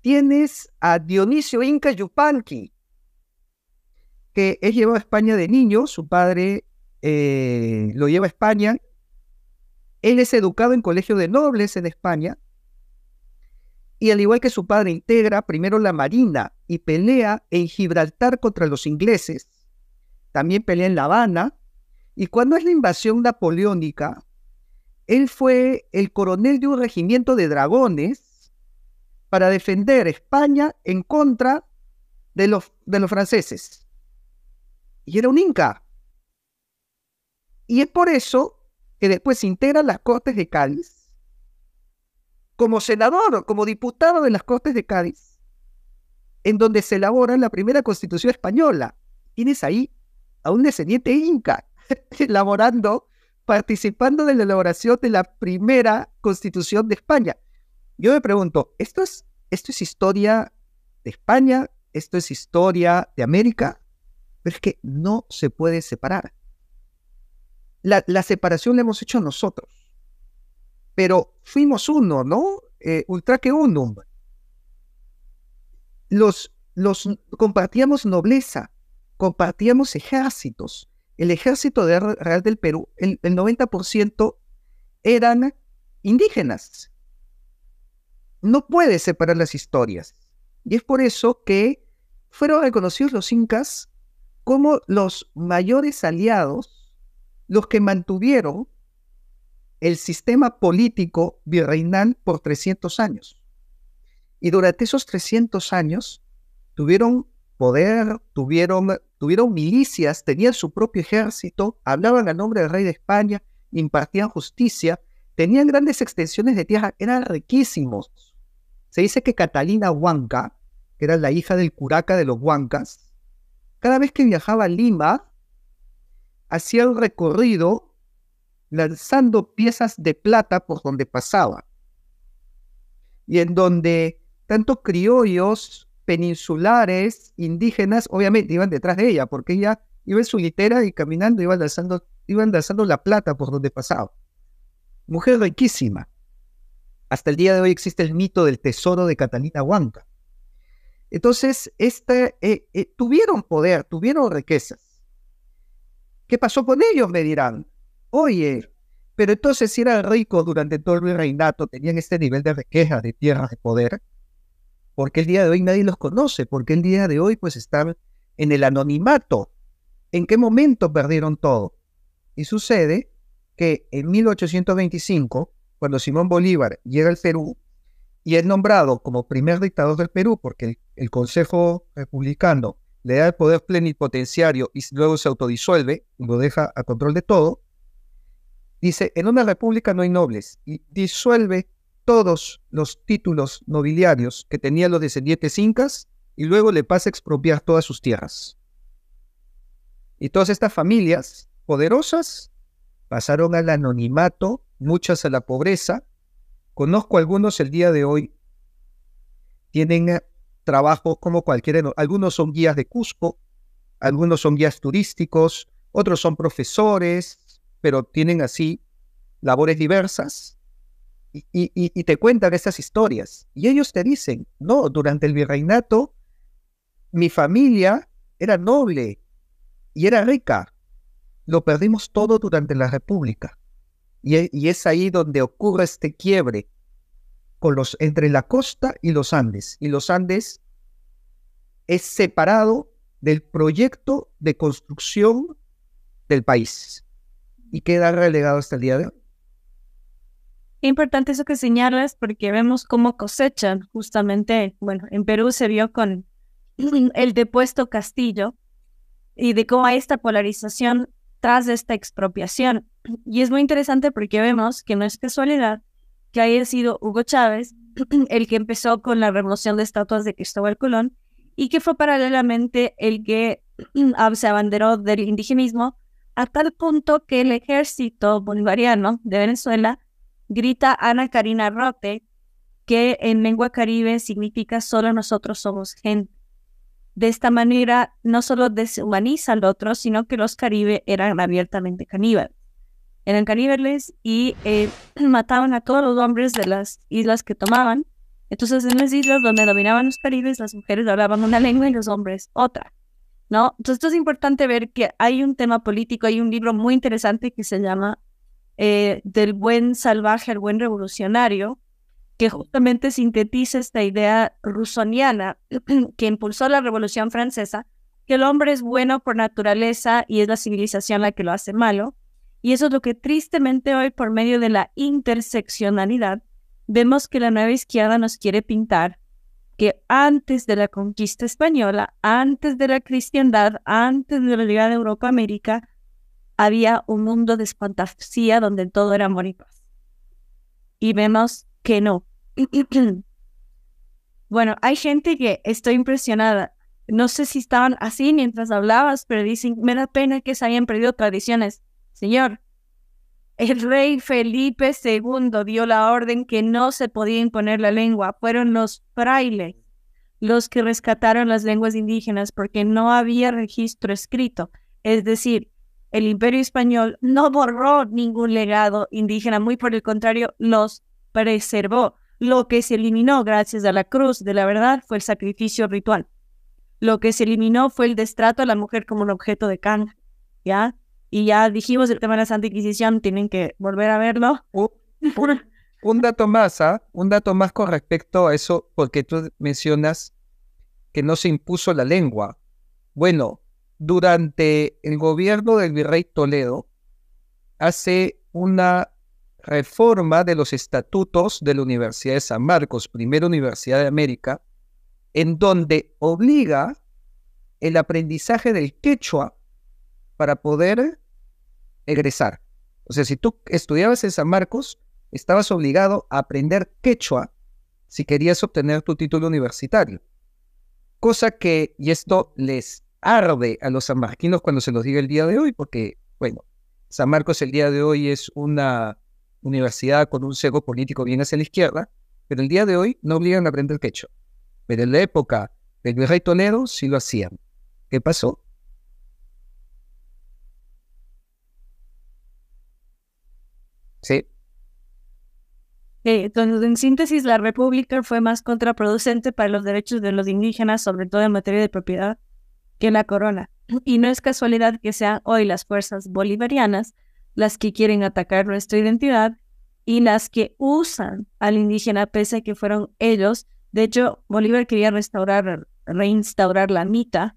B: Tienes a Dionisio Inca Yupanqui, que es llevado a España de niño, su padre eh, lo lleva a España, él es educado en colegio de nobles en España, y al igual que su padre integra primero la Marina y pelea en Gibraltar contra los ingleses, también pelea en La Habana, y cuando es la invasión napoleónica, él fue el coronel de un regimiento de dragones para defender España en contra de los, franceses. Y era un inca. Y es por eso que después se integra las Cortes de Cádiz, como senador, como diputado de las Cortes de Cádiz, en donde se elabora la primera constitución española. Tienes ahí a un descendiente inca elaborando, participando de la elaboración de la primera constitución de España. Yo me pregunto, ¿esto es, esto es historia de España? ¿Esto es historia de América? Pero es que no se puede separar. La, separación la hemos hecho nosotros, pero fuimos uno, ¿no? Eh, ultra que unum. Los, los compartíamos nobleza, compartíamos ejércitos, el ejército real del Perú, el, el 90% eran indígenas. No puede separar las historias. Y es por eso que fueron reconocidos los incas como los mayores aliados, los que mantuvieron el sistema político virreinal por 300 años. Y durante esos 300 años tuvieron poder, tuvieron, tuvieron milicias, tenían su propio ejército, hablaban a nombre del rey de España, impartían justicia, tenían grandes extensiones de tierra, eran riquísimos. Se dice que Catalina Huanca, que era la hija del curaca de los Huancas, cada vez que viajaba a Lima, hacía el recorrido lanzando piezas de plata por donde pasaba. Y en donde tanto criollos peninsulares, indígenas, obviamente iban detrás de ella, porque ella iba en su litera y caminando iban lanzando, iban la plata por donde pasaba. Mujer riquísima. Hasta el día de hoy existe el mito del tesoro de Catalina Huanca. Entonces, este, tuvieron poder, tuvieron riquezas. ¿Qué pasó con ellos? Me dirán. Oye, pero entonces si eran ricos durante todo el reinato, tenían este nivel de riqueza, de tierras, de poder, porque el día de hoy nadie los conoce, porque el día de hoy pues están en el anonimato. ¿En qué momento perdieron todo? Y sucede que en 1825, cuando Simón Bolívar llega al Perú y es nombrado como primer dictador del Perú, porque el, Consejo Republicano le da el poder plenipotenciario y luego se autodisuelve, lo deja a control de todo, dice, en una república no hay nobles, y disuelve todos los títulos nobiliarios que tenían los descendientes incas y luego le pasa a expropiar todas sus tierras. Y todas estas familias poderosas pasaron al anonimato, muchas a la pobreza. Conozco algunos el día de hoy. Tienen eh, trabajos como cualquiera. Algunos son guías de Cusco, algunos son guías turísticos, otros son profesores, pero tienen así labores diversas y, te cuentan esas historias. Y ellos te dicen, no, durante el virreinato, mi familia era noble y era rica. Lo perdimos todo durante la República. E, y, es ahí donde ocurre este quiebre con los, entre la costa y los Andes. Y los Andes es separado del proyecto de construcción del país y queda relegado hasta el día de hoy
A: importante eso que señalas porque vemos cómo cosechan justamente, bueno, en Perú se vio con el depuesto Castillo y de cómo hay esta polarización tras esta expropiación. Y es muy interesante porque vemos que no es casualidad que haya sido Hugo Chávez el que empezó con la remoción de estatuas de Cristóbal Colón y que fue paralelamente el que se abanderó del indigenismo a tal punto que el ejército bolivariano de Venezuela grita Ana Karina Rote, que en lengua caribe significa solo nosotros somos gente. De esta manera no solo deshumaniza al otro, sino que los caribe eran abiertamente caníbales. Eran caníbales y eh, mataban a todos los hombres de las islas que tomaban. Entonces en las islas donde dominaban los caribes, las mujeres hablaban una lengua y los hombres otra. ¿no? Entonces es importante ver que hay un tema político, hay un libro muy interesante que se llama eh, del buen salvaje al buen revolucionario, que justamente sintetiza esta idea rusoniana que impulsó la Revolución Francesa, que el hombre es bueno por naturaleza y es la civilización la que lo hace malo. Y eso es lo que tristemente hoy, por medio de la interseccionalidad, vemos que la nueva izquierda nos quiere pintar que antes de la conquista española, antes de la cristiandad, antes de la llegada de Europa América, había un mundo de fantasía donde todo era bonito. y vemos que no. bueno, hay gente que estoy impresionada. No sé si estaban así mientras hablabas, pero dicen, me da pena que se hayan perdido tradiciones. Señor, el rey Felipe II dio la orden que no se podía imponer la lengua. Fueron los frailes los que rescataron las lenguas indígenas porque no había registro escrito. Es decir, el imperio español no borró ningún legado indígena, muy por el contrario, los preservó. Lo que se eliminó gracias a la cruz de la verdad fue el sacrificio ritual. Lo que se eliminó fue el destrato a la mujer como un objeto de canje, ¿ya? Y ya dijimos el tema de la Santa Inquisición, tienen que volver a verlo.
B: un, dato más, ¿ah? Un dato más con respecto a eso, porque tú mencionas que no se impuso la lengua. Bueno, durante el gobierno del virrey Toledo, hace una reforma de los estatutos de la Universidad de San Marcos, primera Universidad de América, en donde obliga el aprendizaje del quechua para poder egresar. O sea, si tú estudiabas en San Marcos, estabas obligado a aprender quechua si querías obtener tu título universitario. Cosa que, y esto les arde a los sanmarquinos cuando se los diga el día de hoy, porque, bueno, San Marcos el día de hoy es una universidad con un sesgo político bien hacia la izquierda, pero el día de hoy no obligan a aprender quechua. Pero en la época del virrey Toledo sí lo hacían. ¿Qué pasó? Sí.
A: Eh, entonces, en síntesis, la República fue más contraproducente para los derechos de los indígenas, sobre todo en materia de propiedad, que la corona. Y no es casualidad que sean hoy las fuerzas bolivarianas las que quieren atacar nuestra identidad y las que usan al indígena pese a que fueron ellos. De hecho, Bolívar quería restaurar, reinstaurar la mita,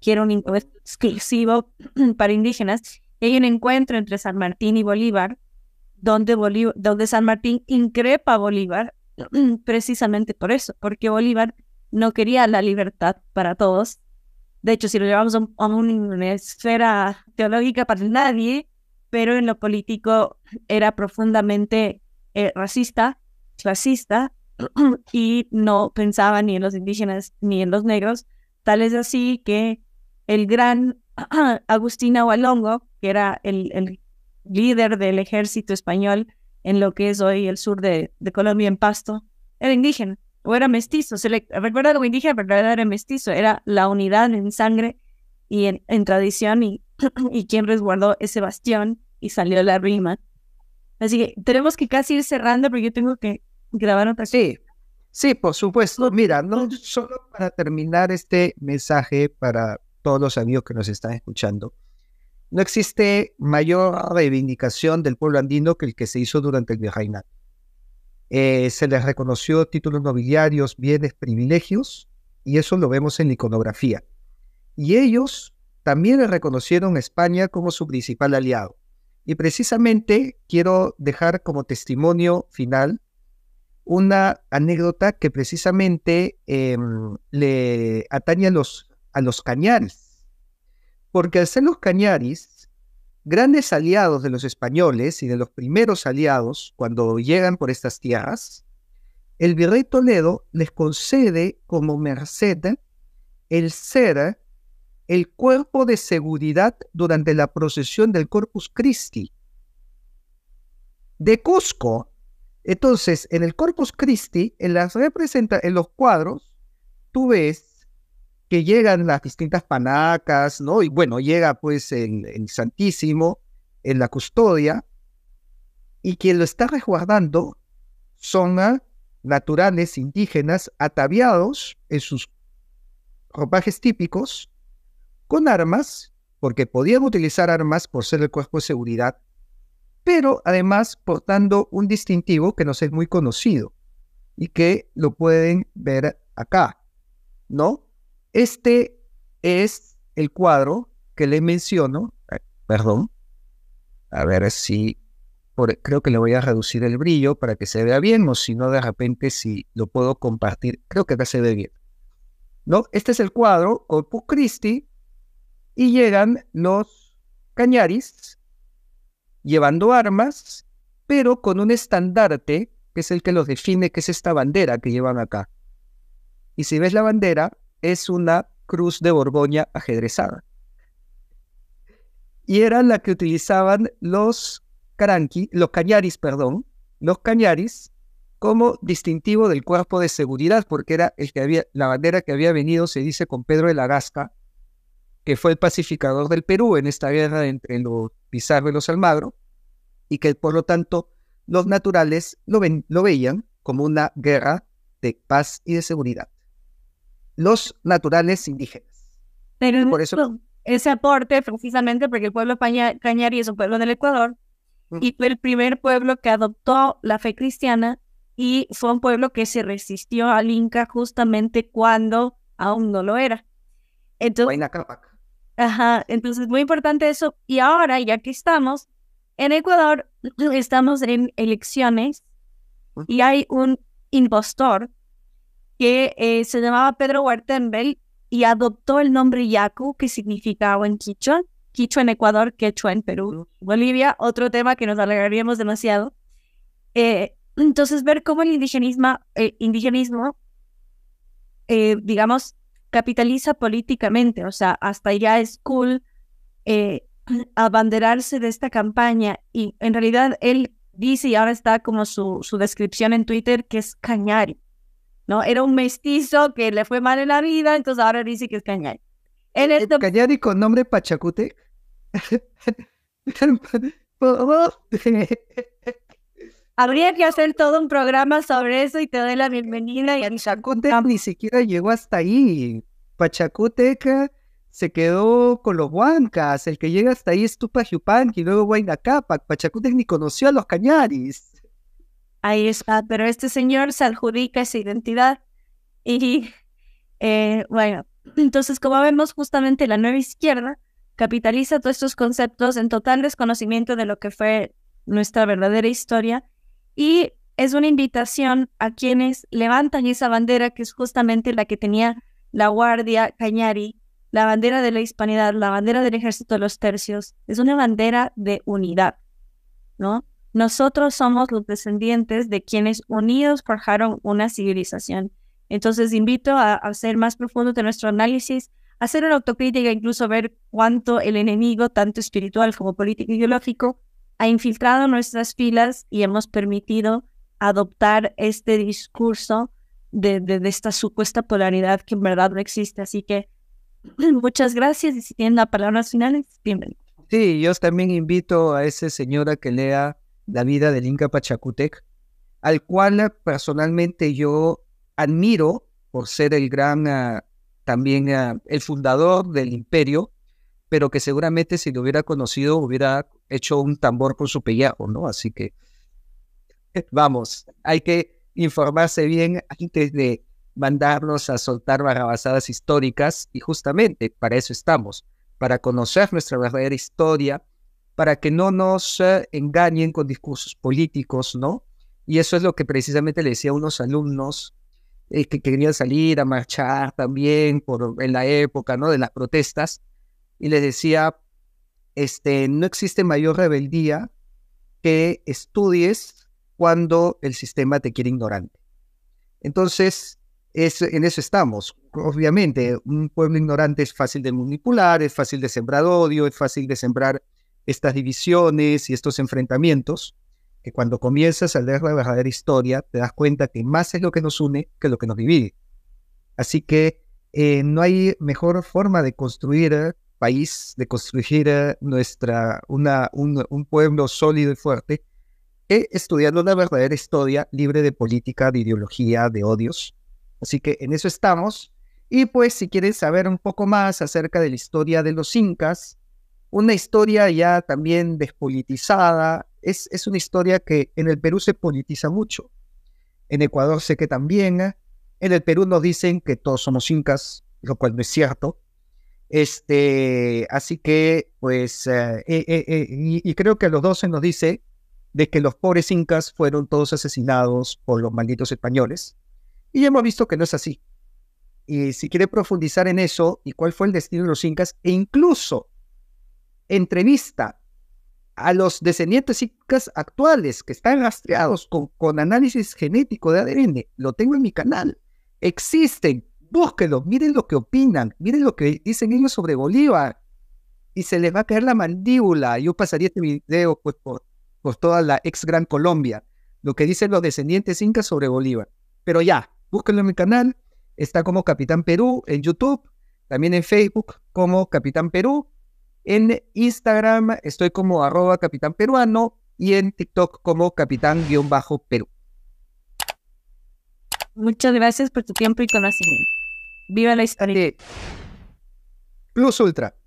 A: que era un exclusivo para indígenas. hay un encuentro entre San Martín y Bolívar, donde, Bolívar, donde San Martín increpa a Bolívar precisamente por eso, porque Bolívar no quería la libertad para todos, de hecho, si lo llevamos a, una esfera teológica para nadie, pero en lo político era profundamente eh, racista, clasista, y no pensaba ni en los indígenas ni en los negros. Tal es así que el gran Agustín Agualongo, que era el, líder del ejército español en lo que es hoy el sur de Colombia en Pasto, era indígena o era mestizo. Se le recuerda lo indígena, pero era mestizo. Era la unidad en sangre y en, tradición y, quien resguardó ese bastión y salió la rima. Así que tenemos que casi ir cerrando porque yo tengo que grabar otra. Sí, sí, por supuesto. Mira, no pues, solo
B: para terminar este mensaje para todos los amigos que nos están escuchando. No existe mayor reivindicación del pueblo andino que el que se hizo durante el virreinato. Eh, se les reconoció títulos nobiliarios, bienes, privilegios, y eso lo vemos en iconografía. Y ellos también reconocieron a España como su principal aliado. Y precisamente quiero dejar como testimonio final una anécdota que precisamente em, le atañe a los, a los cañaris. Porque al ser los cañaris, grandes aliados de los españoles y de los primeros aliados cuando llegan por estas tierras, el virrey Toledo les concede como merced el ser el cuerpo de seguridad durante la procesión del Corpus Christi de Cusco. Entonces, en el Corpus Christi, en, las representa en los cuadros, tú ves que llegan las distintas panacas, ¿no? Y bueno, llega pues el, Santísimo en la custodia y quien lo está resguardando son naturales indígenas ataviados en sus ropajes típicos con armas, porque podían utilizar armas por ser el cuerpo de seguridad, pero además portando un distintivo que nos es muy conocido y que lo pueden ver acá, ¿no? Este es el cuadro que le menciono, eh, perdón, a ver si creo que le voy a reducir el brillo para que se vea bien, o si no, de repente si lo puedo compartir, creo que acá se ve bien. ¿No? Este es el cuadro, Corpus Christi, y llegan los cañaris llevando armas, pero con un estandarte que es el que los define, que es esta bandera que llevan acá. Y si ves la bandera, es una cruz de Borgoña ajedrezada. Y era la que utilizaban los caranqui, los cañaris, perdón, los cañaris como distintivo del cuerpo de seguridad, porque era el que había, la bandera que había venido, se dice, con Pedro de la Gasca, que fue el pacificador del Perú en esta guerra entre los Pizarro y los Almagro, y que por lo tanto los naturales lo veían como una guerra de paz y de seguridad los naturales indígenas. Pero por eso...
A: ese aporte precisamente porque el pueblo cañari es un pueblo del Ecuador y fue el primer pueblo que adoptó la fe cristiana y fue un pueblo que se resistió al Inca justamente cuando aún no lo era. Entonces, ajá, entonces muy importante eso. Y ahora, ya que estamos en Ecuador, estamos en elecciones y hay un impostor que eh, se llamaba Pedro Huertenbel y adoptó el nombre Yaku, que significaba en Quichua, Quichua en Ecuador, Quechua en Perú, Bolivia, otro tema que nos alegraríamos demasiado. Eh, entonces, ver cómo el indigenismo, indigenismo eh, digamos, capitaliza políticamente, o sea, hasta ya es cool abanderarse de esta campaña y en realidad él dice y ahora está como su, su descripción en Twitter que es cañari, ¿no? Era un mestizo que le fue mal en la vida, entonces ahora dice que es cañari.
B: el Cañari con nombre Pachacute.
A: Habría que hacer todo un programa sobre eso y te doy la bienvenida. Y Pachacute ni siquiera
B: llegó hasta ahí. Pachacuteca se quedó con los huancas. El que llega hasta ahí es Tupac y luego Capac, Pachacute ni conoció a los cañaris
A: ahí está. Pero este señor se adjudica esa identidad. Y eh, bueno, entonces como vemos justamente la nueva izquierda capitaliza todos estos conceptos en total desconocimiento de lo que fue nuestra verdadera historia y es una invitación a quienes levantan esa bandera que es justamente la que tenía la Guardia Cañari, la bandera de la hispanidad, la bandera del ejército de los tercios, es una bandera de unidad, ¿no? Nosotros somos los descendientes de quienes unidos forjaron una civilización. Entonces invito a, hacer más profundo de nuestro análisis, hacer una autocrítica, incluso ver cuánto el enemigo, tanto espiritual como político ideológico, ha infiltrado nuestras filas y hemos permitido adoptar este discurso de, esta supuesta polaridad que en verdad no existe. Así que muchas gracias y si tienen las palabras finales, bienvenido.
B: Sí, yo también invito a esa señora que lea la vida del Inca Pachacutec, al cual eh, personalmente yo admiro por ser el gran, eh, también eh, el fundador del imperio, pero que seguramente si lo hubiera conocido hubiera hecho un tambor con su pellejo, ¿no? Así que, vamos, hay que informarse bien antes de mandarnos a soltar barrabasadas históricas y justamente para eso estamos, para conocer nuestra verdadera historia, para que no nos eh, engañen con discursos políticos, ¿no? Y eso es lo que precisamente le decía a unos alumnos eh, que querían salir a marchar también por, en la época, ¿no? De las protestas. Y les decía, este, no existe mayor rebeldía que estudies cuando el sistema te quiere ignorante. Entonces, es, en eso estamos. Obviamente, un pueblo ignorante es fácil de manipular, es fácil de sembrar odio, es fácil de sembrar estas divisiones y estos enfrentamientos, que cuando comienzas a leer la verdadera historia, te das cuenta que más es lo que nos une que lo que nos divide. Así que eh, no hay mejor forma de construir eh, país, de construir eh, nuestra, una, un, pueblo sólido y fuerte, que estudiando la verdadera historia libre de política, de ideología, de odios. Así que en eso estamos. Y pues si quieres saber un poco más acerca de la historia de los incas, una historia ya también despolitizada, es, una historia que en el Perú se politiza mucho, en Ecuador sé que también, en el Perú nos dicen que todos somos incas, lo cual no es cierto. Este, así que, pues, eh, eh, eh, y, creo que a los se nos dice de que los pobres incas fueron todos asesinados por los malditos españoles. Y hemos visto que no es así. Y si quiere profundizar en eso y cuál fue el destino de los incas, e incluso entrevista a los descendientes incas actuales que están rastreados con, análisis genético de ADN. Lo tengo en mi canal. Existen, búsquenlo miren lo que opinan, miren lo que dicen ellos sobre Bolívar. Y se les va a caer la mandíbula. Yo pasaría este video pues, por, por toda la ex Gran Colombia, lo que dicen los descendientes incas sobre Bolívar. Pero ya, búsquenlo en mi canal. Está como Capitán Perú en YouTube, también en Facebook como Capitán Perú. En Instagram estoy como arroba capitán peruano y en TikTok como capitán-perú.
A: Muchas gracias por tu tiempo y conocimiento. Viva la historia.
B: Plus Ultra.